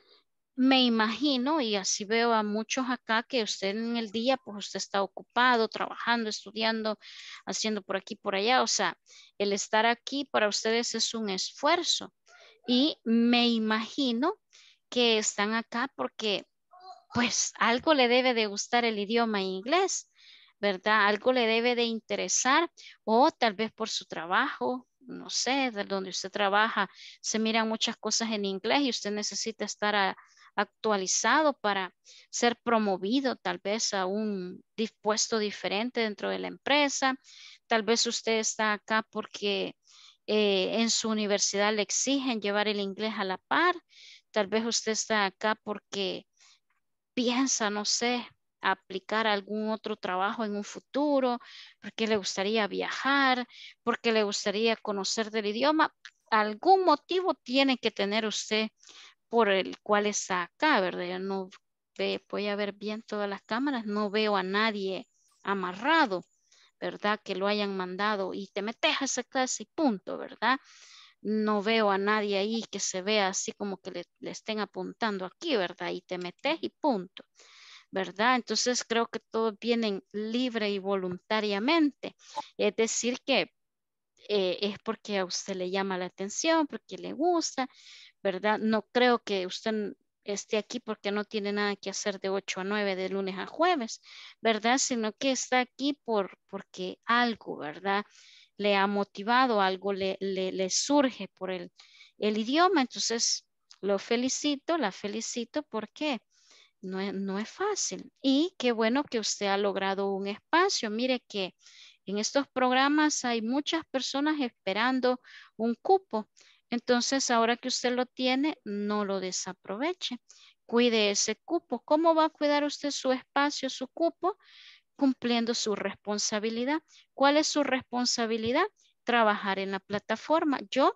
me imagino, y así veo a muchos acá, que usted en el día, pues usted está ocupado, trabajando, estudiando, haciendo por aquí, por allá. O sea, el estar aquí para ustedes es un esfuerzo. Y me imagino que están acá porque pues algo le debe de gustar el idioma inglés, ¿verdad? Algo le debe de interesar o tal vez por su trabajo, no sé, de donde usted trabaja, se miran muchas cosas en inglés y usted necesita estar a, actualizado para ser promovido tal vez a un puesto diferente dentro de la empresa. Tal vez usted está acá porque eh, en su universidad le exigen llevar el inglés a la par. Tal vez usted está acá porque piensa, no sé, aplicar algún otro trabajo en un futuro, porque le gustaría viajar, porque le gustaría conocer del idioma. Algún motivo tiene que tener usted por el cual está acá, ¿verdad? no voy a ver bien todas las cámaras, no veo a nadie amarrado, ¿verdad? Que lo hayan mandado y te metes a esa clase y punto, ¿verdad? No veo a nadie ahí que se vea así como que le, estén apuntando aquí, ¿verdad? Y te metes y punto. ¿verdad? Entonces creo que todos vienen libre y voluntariamente. Es decir, que eh, es porque a usted le llama la atención, porque le gusta, ¿verdad? No creo que usted esté aquí porque no tiene nada que hacer de 8 a 9, de lunes a jueves, ¿verdad? Sino que está aquí por, porque algo, ¿verdad? Le ha motivado, algo le, surge por el, el, idioma. Entonces, lo felicito, la felicito porque no es, no es fácil. Y qué bueno que usted ha logrado un espacio. Mire que en estos programas hay muchas personas esperando un cupo. Entonces, ahora que usted lo tiene, no lo desaproveche. Cuide ese cupo. ¿Cómo va a cuidar usted su espacio, su cupo? Cumpliendo su responsabilidad. ¿Cuál es su responsabilidad? Trabajar en la plataforma. Yo,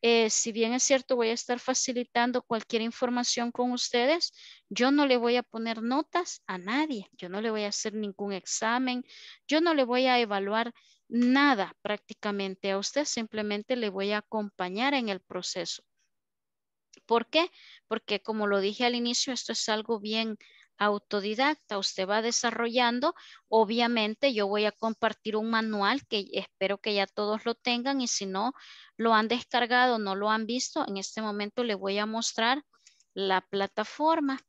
eh, si bien es cierto, voy a estar facilitando cualquier información con ustedes, yo no le voy a poner notas a nadie. Yo no le voy a hacer ningún examen. Yo no le voy a evaluar nada prácticamente a usted, simplemente le voy a acompañar en el proceso. ¿Por qué? Porque como lo dije al inicio, esto es algo bien autodidacta, usted va desarrollando, obviamente yo voy a compartir un manual que espero que ya todos lo tengan y si no lo han descargado, no lo han visto, en este momento le voy a mostrar la plataforma.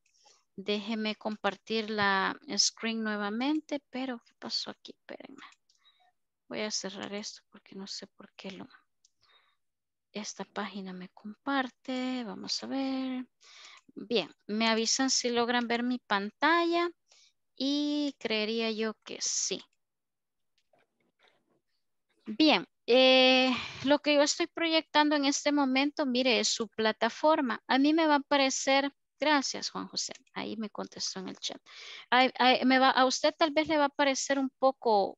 Déjeme compartir la screen nuevamente, pero ¿qué pasó aquí? Espérenme. Voy a cerrar esto porque no sé por qué lo, esta página me comparte. Vamos a ver. Bien, me avisan si logran ver mi pantalla y creería yo que sí. Bien, eh, lo que yo estoy proyectando en este momento, mire, es su plataforma. A mí me va a parecer... gracias Juan José, ahí me contestó en el chat. me a usted tal vez le va a parecer un poco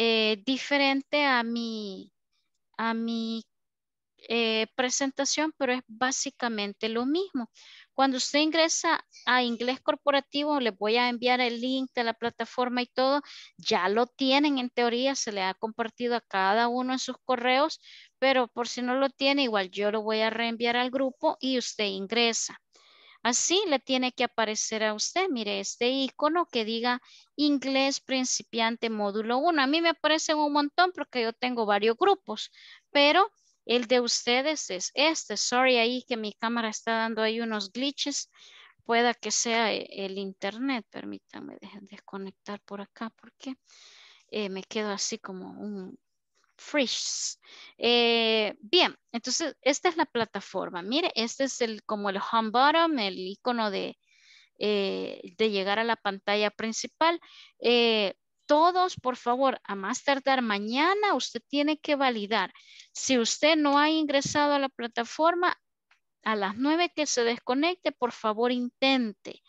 eh, diferente a mi, a mi eh, presentación, pero es básicamente lo mismo. Cuando usted ingresa a inglés corporativo, le voy a enviar el link de la plataforma y todo. Ya lo tienen en teoría, se le ha compartido a cada uno en sus correos, pero por si no lo tiene, igual yo lo voy a reenviar al grupo y usted ingresa. Así le tiene que aparecer a usted, mire, este icono que diga inglés principiante módulo 1. A mí me aparecen un montón porque yo tengo varios grupos, pero el de ustedes es este. Sorry ahí que mi cámara está dando ahí unos glitches. Pueda que sea eh, el internet. Permítanme desconectar por acá porque eh, me quedo así como un, Frisch. Eh, bien, entonces esta es la plataforma. Mire, este es el como el home bottom, el icono de, eh, de llegar a la pantalla principal. Eh, todos, por favor, a más tardar mañana, usted tiene que validar. Si usted no ha ingresado a la plataforma, a las 9 que se desconecte, por favor, intente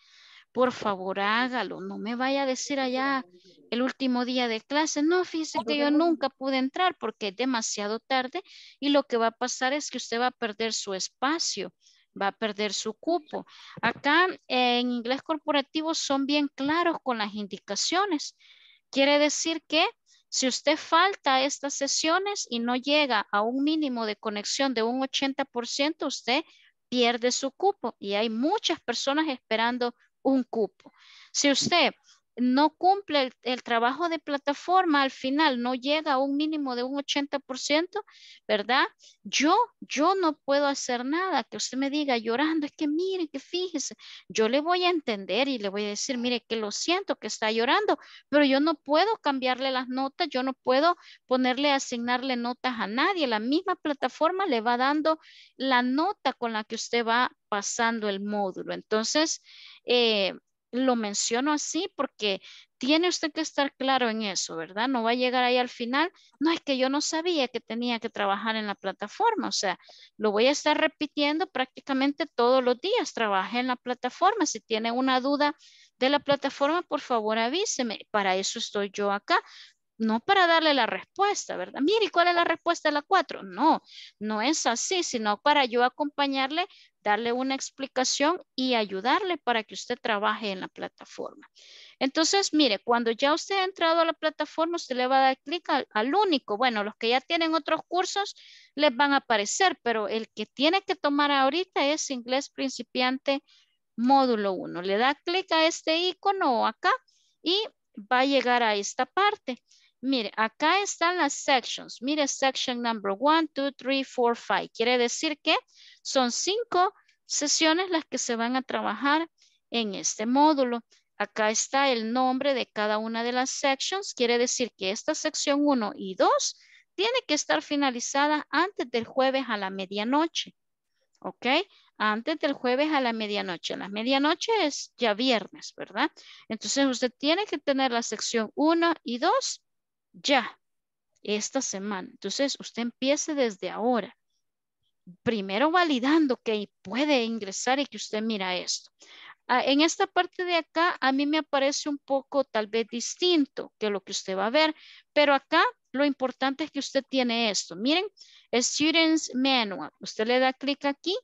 por favor hágalo, no me vaya a decir allá el último día de clase, no, fíjese que yo nunca pude entrar porque es demasiado tarde y lo que va a pasar es que usted va a perder su espacio, va a perder su cupo. Acá en inglés corporativo son bien claros con las indicaciones. Quiere decir que si usted falta estas sesiones y no llega a un mínimo de conexión de un 80%, usted pierde su cupo y hay muchas personas esperando un cupo. Si usted no cumple el, trabajo de plataforma, al final no llega a un mínimo de un 80%, ¿verdad? Yo, yo no puedo hacer nada. Que usted me diga llorando, es que mire, que fíjese. Yo le voy a entender y le voy a decir, mire, que lo siento, que está llorando, pero yo no puedo cambiarle las notas, yo no puedo ponerle, asignarle notas a nadie. La misma plataforma le va dando la nota con la que usted va pasando el módulo. Entonces, eh, lo menciono así porque tiene usted que estar claro en eso, ¿verdad? No va a llegar ahí al final, no es que yo no sabía que tenía que trabajar en la plataforma, o sea, lo voy a estar repitiendo prácticamente todos los días, trabaje en la plataforma, si tiene una duda de la plataforma, por favor avíseme, para eso estoy yo acá, no para darle la respuesta, ¿verdad? Mire, ¿cuál es la respuesta de la 4? No, no es así, sino para yo acompañarle, darle una explicación y ayudarle para que usted trabaje en la plataforma. Entonces, mire, cuando ya usted ha entrado a la plataforma, usted le va a dar clic al, único. Bueno, los que ya tienen otros cursos les van a aparecer, pero el que tiene que tomar ahorita es inglés principiante módulo 1. Le da clic a este icono acá y va a llegar a esta parte. Mire, acá están las sections. Mire, section number one, two, three, four, five. Quiere decir que son cinco sesiones las que se van a trabajar en este módulo. Acá está el nombre de cada una de las sections. Quiere decir que esta sección 1 y 2 tiene que estar finalizada antes del jueves a la medianoche. ¿Ok? Antes del jueves a la medianoche. La medianoche es ya viernes, ¿verdad? Entonces usted tiene que tener la sección 1 y 2 ya, esta semana. Entonces, usted empiece desde ahora. Primero validando que puede ingresar y que usted mira esto. Ah, en esta parte de acá, a mí me aparece un poco tal vez distinto que lo que usted va a ver, pero acá lo importante es que usted tiene esto. Miren, Students Manual. Usted le da clic aquí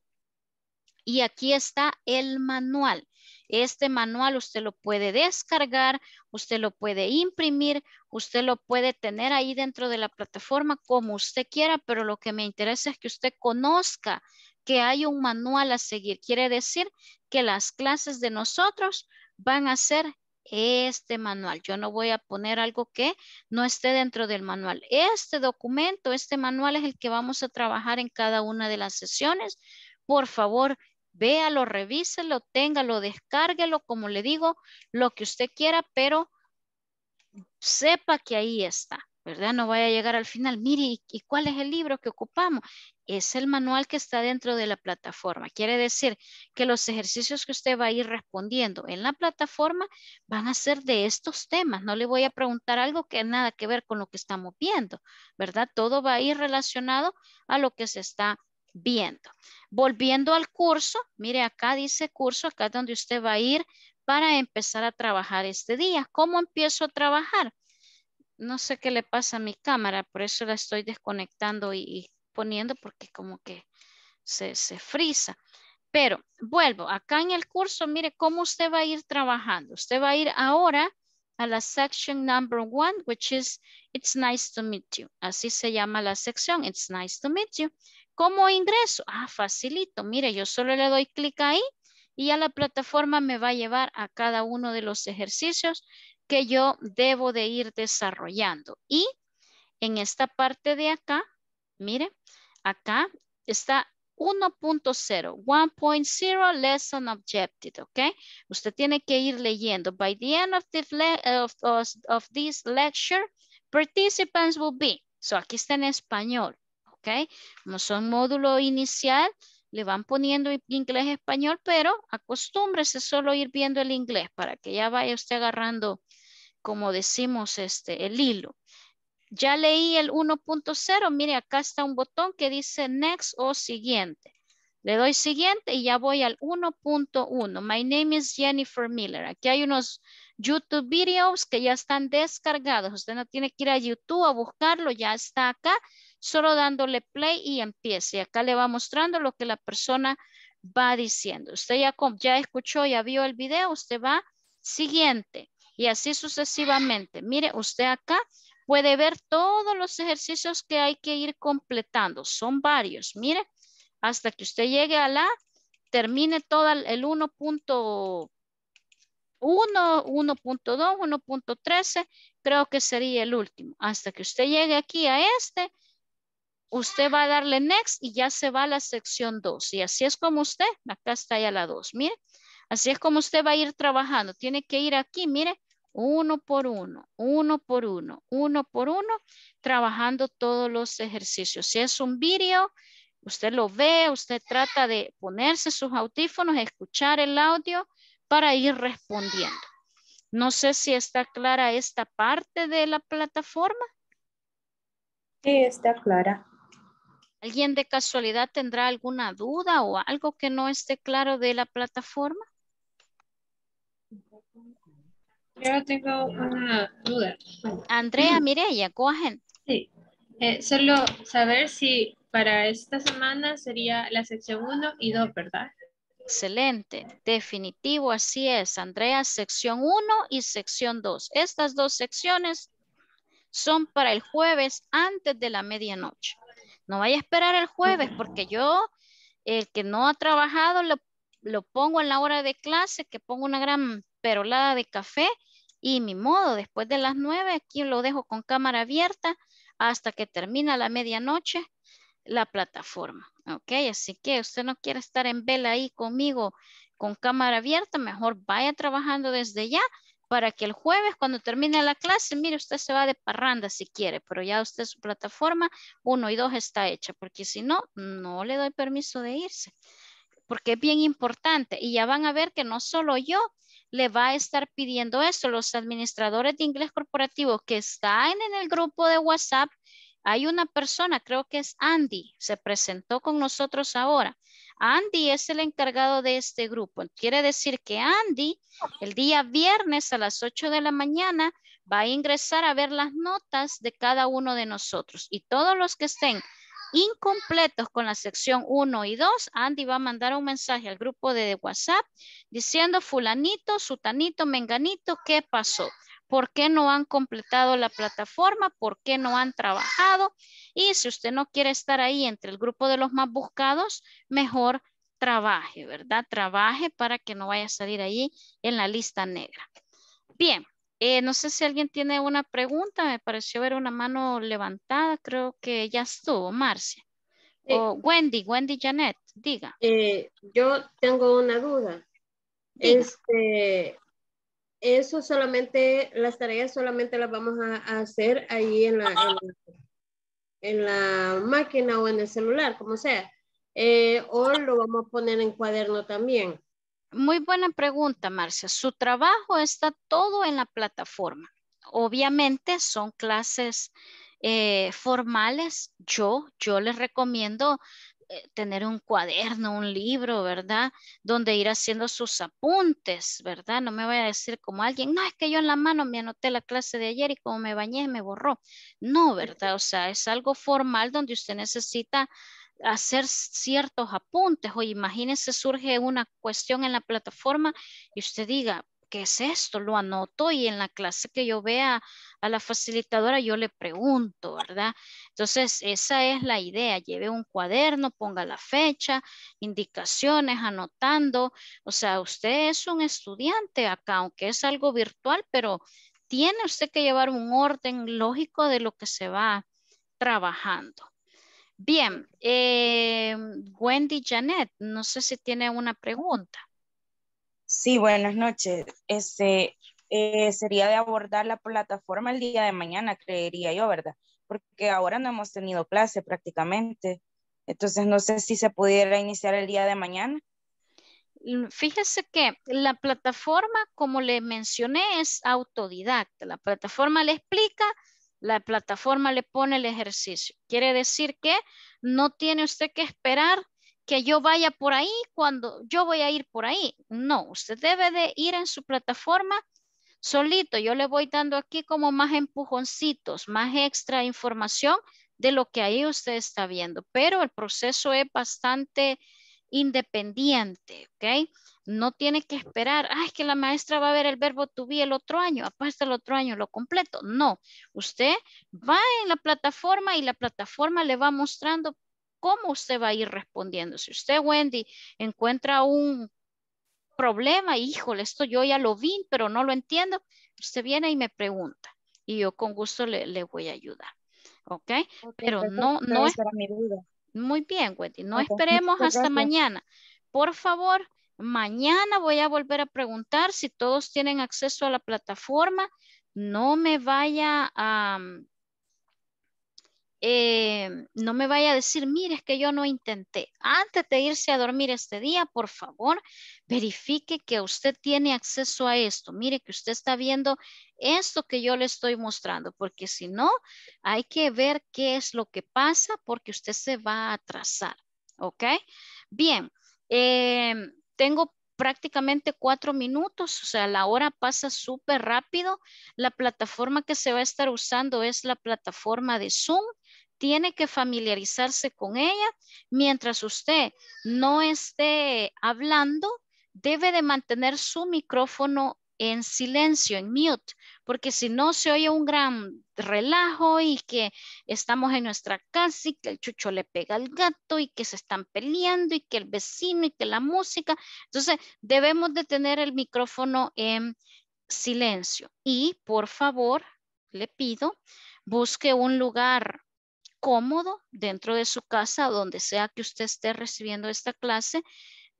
y aquí está el manual. Este manual usted lo puede descargar, usted lo puede imprimir, usted lo puede tener ahí dentro de la plataforma como usted quiera, pero lo que me interesa es que usted conozca que hay un manual a seguir. Quiere decir que las clases de nosotros van a ser este manual. Yo no voy a poner algo que no esté dentro del manual. Este documento, este manual es el que vamos a trabajar en cada una de las sesiones. Por favor, véalo, revíselo, téngalo, descárguelo, como le digo, lo que usted quiera, pero sepa que ahí está, ¿verdad? No vaya a llegar al final, mire, ¿y cuál es el libro que ocupamos? Es el manual que está dentro de la plataforma. Quiere decir que los ejercicios que usted va a ir respondiendo en la plataforma van a ser de estos temas. No le voy a preguntar algo que nada que ver con lo que estamos viendo, ¿verdad? Todo va a ir relacionado a lo que se está viendo. Volviendo al curso, mire acá dice curso, acá es donde usted va a ir para empezar a trabajar este día. ¿Cómo empiezo a trabajar? No sé qué le pasa a mi cámara, por eso la estoy desconectando y, poniendo porque como que se, se frisa. Pero vuelvo, acá en el curso, mire cómo usted va a ir trabajando. Usted va a ir ahora a la section number one, which is It's nice to meet you. Así se llama la sección, It's nice to meet you. ¿Cómo ingreso? Ah, facilito. Mire, yo solo le doy clic ahí y ya la plataforma me va a llevar a cada uno de los ejercicios que yo debo de ir desarrollando. Y en esta parte de acá, mire, acá está 1.0, 1.0 lesson objective, ¿ok? Usted tiene que ir leyendo. By the end of, of this lecture, participants will be. So aquí está en español. Como son módulo inicial, le van poniendo inglés, español, pero acostúmbrese solo ir viendo el inglés para que ya vaya usted agarrando, como decimos, este, el hilo. Ya leí el 1.0, mire, acá está un botón que dice next o siguiente. Le doy siguiente y ya voy al 1.1. My name is Jennifer Miller. Aquí hay unos YouTube videos que ya están descargados. Usted no tiene que ir a YouTube a buscarlo, ya está acá solo dándole play y empiece. Y acá le va mostrando lo que la persona va diciendo. Usted ya, ya escuchó, ya vio el video, usted va siguiente y así sucesivamente. Mire, usted acá puede ver todos los ejercicios que hay que ir completando. Son varios, mire, hasta que usted llegue a la, termine todo el 1.1, 1.2, 1.13, creo que sería el último. Hasta que usted llegue aquí a este, usted va a darle next y ya se va a la sección 2. Y así es como usted, acá está ya la 2, mire. Así es como usted va a ir trabajando. Tiene que ir aquí, mire, uno por uno, uno por uno, uno por uno, trabajando todos los ejercicios. Si es un video, usted lo ve, usted trata de ponerse sus audífonos, escuchar el audio para ir respondiendo. No sé si está clara esta parte de la plataforma. Sí, está clara. ¿Alguien de casualidad tendrá alguna duda o algo que no esté claro de la plataforma? Yo tengo una duda. Andrea, Mireya, cogen. Sí, eh, solo saber si para esta semana sería la sección 1 y 2, ¿verdad? Excelente, definitivo, así es, Andrea, sección 1 y sección 2. Estas dos secciones son para el jueves antes de la medianoche. No vaya a esperar el jueves porque yo, el que no ha trabajado, lo, pongo en la hora de clase, que pongo una gran perolada de café y mi modo, después de las nueve, aquí lo dejo con cámara abierta hasta que termina la medianoche la plataforma. Ok, así que usted no quiere estar en vela ahí conmigo con cámara abierta, mejor vaya trabajando desde ya para que el jueves cuando termine la clase, mire, usted se va de parranda si quiere, pero ya usted su plataforma 1 y 2 está hecha, porque si no, no le doy permiso de irse, porque es bien importante y ya van a ver que no solo yo le va a estar pidiendo eso, los administradores de inglés corporativo que están en el grupo de WhatsApp, hay una persona, creo que es Andy, se presentó con nosotros ahora. Andy es el encargado de este grupo. Quiere decir que Andy el día viernes a las 8 de la mañana va a ingresar a ver las notas de cada uno de nosotros. Y todos los que estén incompletos con la sección 1 y 2, Andy va a mandar un mensaje al grupo de WhatsApp diciendo fulanito, sutanito, menganito, ¿qué pasó? por qué no han completado la plataforma, por qué no han trabajado. Y si usted no quiere estar ahí entre el grupo de los más buscados, mejor trabaje, ¿verdad? Trabaje para que no vaya a salir ahí en la lista negra. Bien, eh, no sé si alguien tiene una pregunta. Me pareció ver una mano levantada. Creo que ya estuvo, Marcia. O Wendy, Wendy Janet, diga. Eh, yo tengo una duda. Este, eso solamente, las tareas solamente las vamos a, hacer ahí en la, en la, máquina o en el celular, como sea. Eh, o lo vamos a poner en cuaderno también. Muy buena pregunta, Marcia. Su trabajo está todo en la plataforma. Obviamente son clases eh, formales. Yo, yo les recomiendo eh, tener un cuaderno, un libro, ¿verdad? Donde ir haciendo sus apuntes, ¿verdad? No me vaya a decir como alguien, no, es que yo en la mano me anoté la clase de ayer y como me bañé me borró. No, ¿verdad? O sea, es algo formal donde usted necesita hacer ciertos apuntes o imagínense surge una cuestión en la plataforma y usted diga, qué es esto, lo anoto y en la clase que yo vea a la facilitadora yo le pregunto, ¿verdad? Entonces, esa es la idea, lleve un cuaderno, ponga la fecha, indicaciones, anotando, o sea, usted es un estudiante acá, aunque es algo virtual, pero tiene usted que llevar un orden lógico de lo que se va trabajando. Bien, em, Wendy Janet, no sé si tiene una pregunta. Sí, buenas noches. Este, eh, sería de abordar la plataforma el día de mañana, creería yo, ¿verdad? Porque ahora no hemos tenido clase prácticamente. Entonces, no sé si se pudiera iniciar el día de mañana. Mm, fíjese que la plataforma, como le mencioné, es autodidacta. La plataforma le explica, la plataforma le pone el ejercicio. Quiere decir que no tiene usted que esperar que yo vaya por ahí cuando yo voy a ir por ahí. No, usted debe de ir en su plataforma solito. Yo le voy dando aquí como más empujoncitos, más extra información de lo que ahí usted está viendo. Pero el proceso es bastante independiente, ¿ok? No tiene que esperar, es que la maestra va a ver el verbo to be el otro año, aparte el otro año lo completo. No, usted va en la plataforma y la plataforma le va mostrando cómo usted va a ir respondiendo. Si usted, Wendy, encuentra un problema, híjole, esto yo ya lo vi, pero no lo entiendo, usted viene y me pregunta y yo con gusto le, voy a ayudar. ¿Ok? pero no, no es... Muy bien, Wendy, no esperemos hasta mañana. Por favor, mañana voy a volver a preguntar si todos tienen acceso a la plataforma. No me vaya a... Eh, no me vaya a decir, mire, es que yo no intenté. Antes de irse a dormir este día, por favor, verifique que usted tiene acceso a esto. Mire que usted está viendo esto que yo le estoy mostrando, porque si no, hay que ver qué es lo que pasa porque usted se va a atrasar. ¿Ok? Bien, eh, tengo prácticamente cuatro minutos, o sea, la hora pasa súper rápido. La plataforma que se va a estar usando es la plataforma de Zoom tiene que familiarizarse con ella. Mientras usted no esté hablando, debe de mantener su micrófono en silencio, en mute, porque si no se oye un gran relajo y que estamos en nuestra casa y que el chucho le pega al gato y que se están peleando y que el vecino y que la música. Entonces debemos de tener el micrófono en silencio y por favor le pido busque un lugar cómodo dentro de su casa, donde sea que usted esté recibiendo esta clase,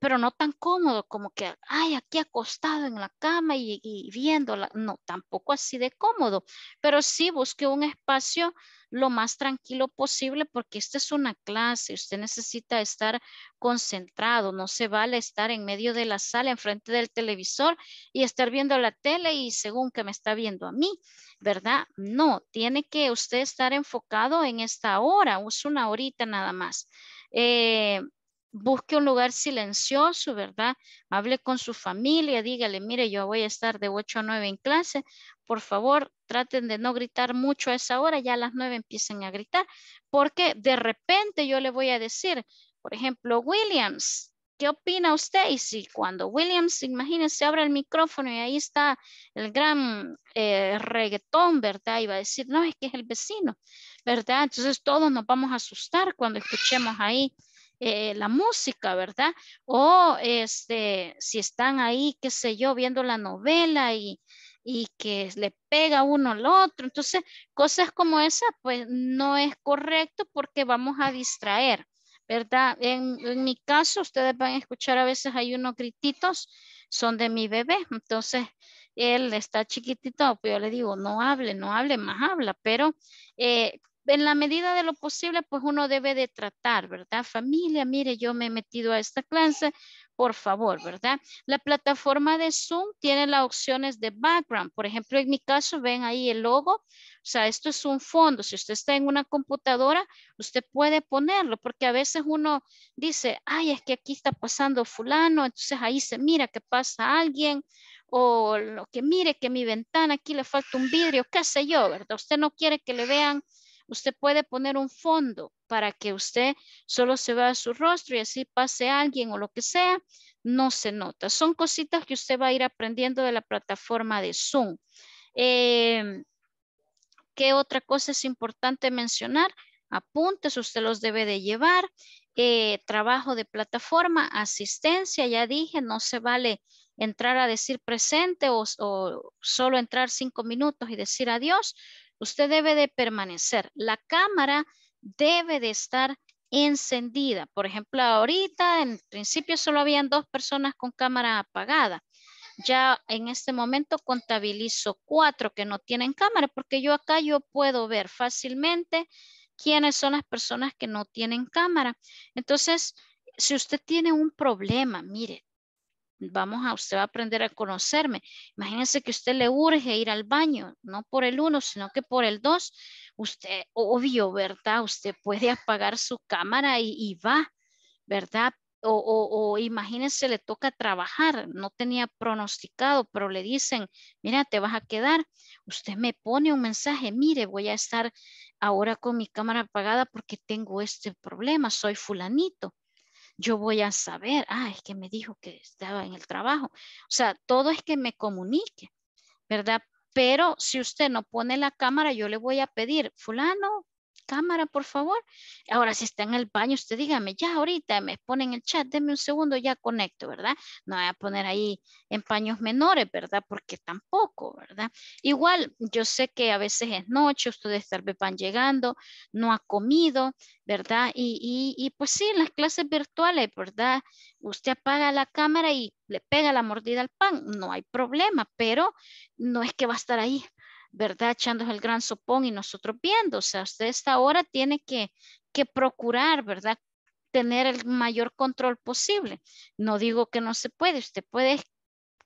pero no tan cómodo como que, ay, aquí acostado en la cama y, y viéndola. No, tampoco así de cómodo, pero sí busque un espacio lo más tranquilo posible porque esta es una clase, usted necesita estar concentrado, no se vale estar en medio de la sala, enfrente del televisor y estar viendo la tele y según que me está viendo a mí, ¿verdad? No, tiene que usted estar enfocado en esta hora, es una horita nada más. Eh, busque un lugar silencioso, ¿verdad? Hable con su familia, dígale, mire, yo voy a estar de 8 a 9 en clase, por favor, traten de no gritar mucho a esa hora, ya a las nueve empiecen a gritar, porque de repente yo le voy a decir, por ejemplo, Williams, ¿qué opina usted? Y si cuando Williams, imagínense, abre el micrófono y ahí está el gran eh, reggaetón, ¿verdad? Y va a decir, no, es que es el vecino, ¿verdad? Entonces todos nos vamos a asustar cuando escuchemos ahí. Eh, la música, ¿verdad? O este, si están ahí, qué sé yo, viendo la novela y y que le pega uno al otro. Entonces, cosas como esa, pues no es correcto porque vamos a distraer, ¿verdad? En, mi caso, ustedes van a escuchar a veces hay unos grititos, son de mi bebé. Entonces, él está chiquitito, pues yo le digo, no hable, no hable, más habla, pero... Eh, en la medida de lo posible, pues uno debe de tratar, ¿verdad? Familia, mire, yo me he metido a esta clase por favor, ¿verdad? La plataforma de Zoom tiene las opciones de background. Por ejemplo, en mi caso, ven ahí el logo. O sea, esto es un fondo. Si usted está en una computadora, usted puede ponerlo, porque a veces uno dice, ay, es que aquí está pasando fulano, entonces ahí se mira que pasa alguien, o lo que mire que mi ventana aquí le falta un vidrio, qué sé yo, ¿verdad? Usted no quiere que le vean, usted puede poner un fondo para que usted solo se vea su rostro y así pase alguien o lo que sea, no se nota. Son cositas que usted va a ir aprendiendo de la plataforma de Zoom. Em, ¿Qué otra cosa es importante mencionar? Apuntes, usted los debe de llevar. Eh, trabajo de plataforma, asistencia, ya dije, no se vale entrar a decir presente o solo entrar cinco minutos y decir adiós. Usted debe de permanecer. La cámara debe de estar encendida. Por ejemplo, ahorita en principio solo habían dos personas con cámara apagada. Ya en este momento contabilizo cuatro que no tienen cámara porque yo acá yo puedo ver fácilmente quiénes son las personas que no tienen cámara. Entonces, si usted tiene un problema, mire, vamos a, usted va a aprender a conocerme. imagínese que usted le urge ir al baño, no por el uno, sino que por el dos. Usted, obvio, ¿verdad? Usted puede apagar su cámara y, va, ¿verdad? O, o, o, imagínense, le toca trabajar, no tenía pronosticado, pero le dicen, mira, te vas a quedar. Usted me pone un mensaje, mire, voy a estar ahora con mi cámara apagada porque tengo este problema, soy fulanito yo voy a saber, ah, es que me dijo que estaba en el trabajo. O sea, todo es que me comunique, ¿verdad? Pero si usted no pone la cámara, yo le voy a pedir, fulano, cámara, por favor. Ahora, si está en el baño, usted dígame, ya ahorita me pone en el chat, deme un segundo, ya conecto, ¿verdad? No voy a poner ahí en paños menores, ¿verdad? Porque tampoco, ¿verdad? Igual, yo sé que a veces es noche, ustedes tal vez van llegando, no ha comido, ¿verdad? Y, y, pues sí, las clases virtuales, ¿verdad? Usted apaga la cámara y le pega la mordida al pan, no hay problema, pero no es que va a estar ahí ¿verdad? echando el gran sopón y nosotros viendo, o sea, usted esta hora tiene que, que procurar, ¿verdad? Tener el mayor control posible. No digo que no se puede, usted puede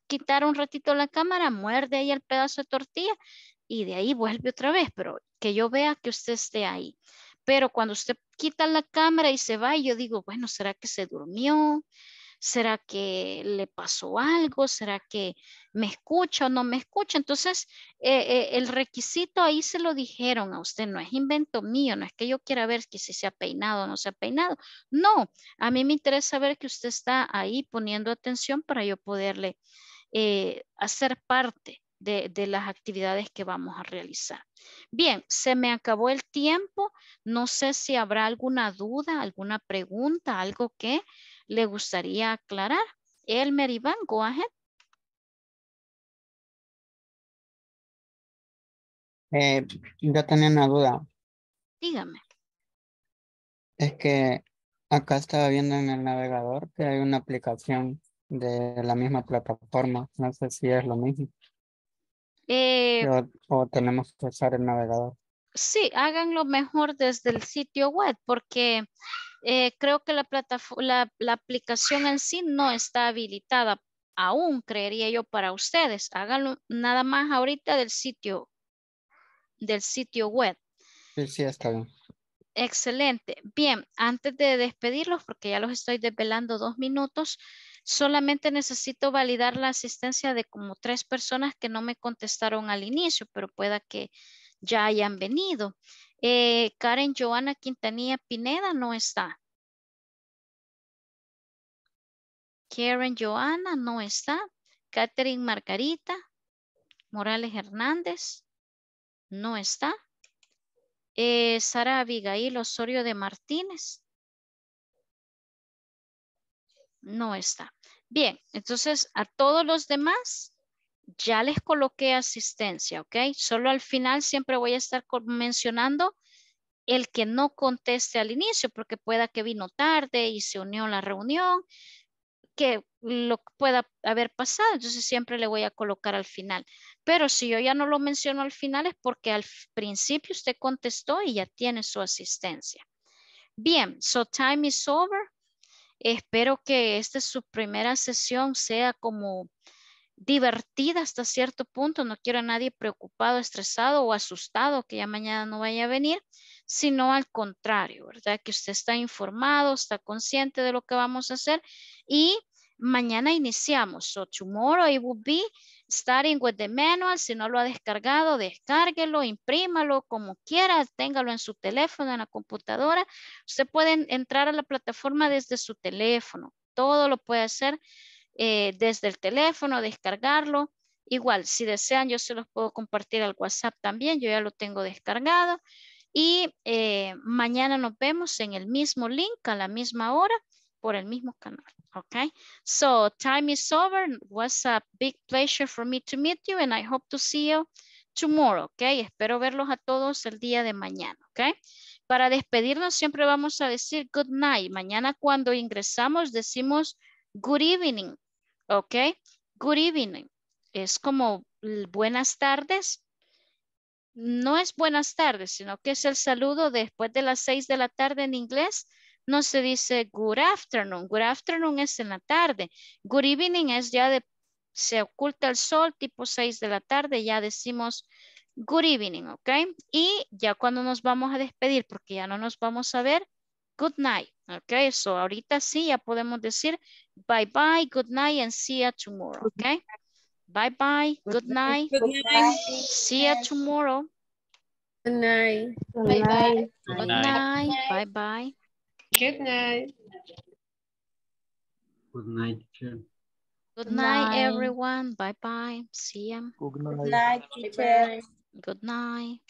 quitar un ratito la cámara, muerde ahí el pedazo de tortilla y de ahí vuelve otra vez, pero que yo vea que usted esté ahí. Pero cuando usted quita la cámara y se va, yo digo, bueno, ¿será que se durmió? ¿Será que le pasó algo? ¿Será que me escucha o no me escucha. Entonces, eh, eh, el requisito ahí se lo dijeron a usted, no es invento mío, no es que yo quiera ver que si se ha peinado o no se ha peinado. No, a mí me interesa ver que usted está ahí poniendo atención para yo poderle eh, hacer parte de, las actividades que vamos a realizar. Bien, se me acabó el tiempo. No sé si habrá alguna duda, alguna pregunta, algo que le gustaría aclarar. Elmer Iván, go ahead. Eh, yo tenía una duda. Dígame. Es que acá estaba viendo en el navegador que hay una aplicación de la misma plataforma. No sé si es lo mismo. Eh, o, tenemos que usar el navegador. Sí, háganlo mejor desde el sitio web porque eh, creo que la, la, la aplicación en sí no está habilitada aún, creería yo, para ustedes. Háganlo nada más ahorita del sitio del sitio web. Sí, sí, está bien. Excelente. Bien, antes de despedirlos, porque ya los estoy desvelando dos minutos, solamente necesito validar la asistencia de como tres personas que no me contestaron al inicio, pero pueda que ya hayan venido. Eh, Karen Joana Quintanilla Pineda no está. Karen Joana no está. Catherine Margarita Morales Hernández no está. Eh, Sara Abigail Osorio de Martínez. No está. Bien, entonces a todos los demás ya les coloqué asistencia, ¿ok? Solo al final siempre voy a estar mencionando el que no conteste al inicio, porque pueda que vino tarde y se unió a la reunión, que lo pueda haber pasado, entonces siempre le voy a colocar al final. Pero si yo ya no lo menciono al final es porque al principio usted contestó y ya tiene su asistencia. Bien, so time is over. Espero que esta su primera sesión sea como divertida hasta cierto punto. No quiero a nadie preocupado, estresado o asustado que ya mañana no vaya a venir, sino al contrario, ¿verdad? Que usted está informado, está consciente de lo que vamos a hacer y mañana iniciamos. So tomorrow it will be Starting with the manual, si no lo ha descargado, descárguelo, imprímalo, como quiera, téngalo en su teléfono, en la computadora. Usted puede entrar a la plataforma desde su teléfono. Todo lo puede hacer eh, desde el teléfono, descargarlo. Igual, si desean, yo se los puedo compartir al WhatsApp también. Yo ya lo tengo descargado. Y eh, mañana nos vemos en el mismo link, a la misma hora, por el mismo canal okay? So time is over. It was a big pleasure for me to meet you and I hope to see you tomorrow, okay? Espero verlos a todos el día de mañana, okay? Para despedirnos siempre vamos a decir good night. Mañana cuando ingresamos decimos good evening, okay? Good evening. Es como buenas tardes. No es buenas tardes, sino que es el saludo después de las seis de la tarde en inglés no se dice good afternoon. Good afternoon es en la tarde. Good evening es ya de, se oculta el sol tipo 6 de la tarde. Ya decimos good evening, ¿ok? Y ya cuando nos vamos a despedir, porque ya no nos vamos a ver, good night, ¿ok? Eso ahorita sí ya podemos decir bye bye, good night and see you tomorrow, ¿ok? Bye bye, good night, see you tomorrow. Good night. bye bye Good night. Bye bye. Good night. Good night, teacher. Good night, everyone. Bye bye. See ya. Good night, teacher. Good night.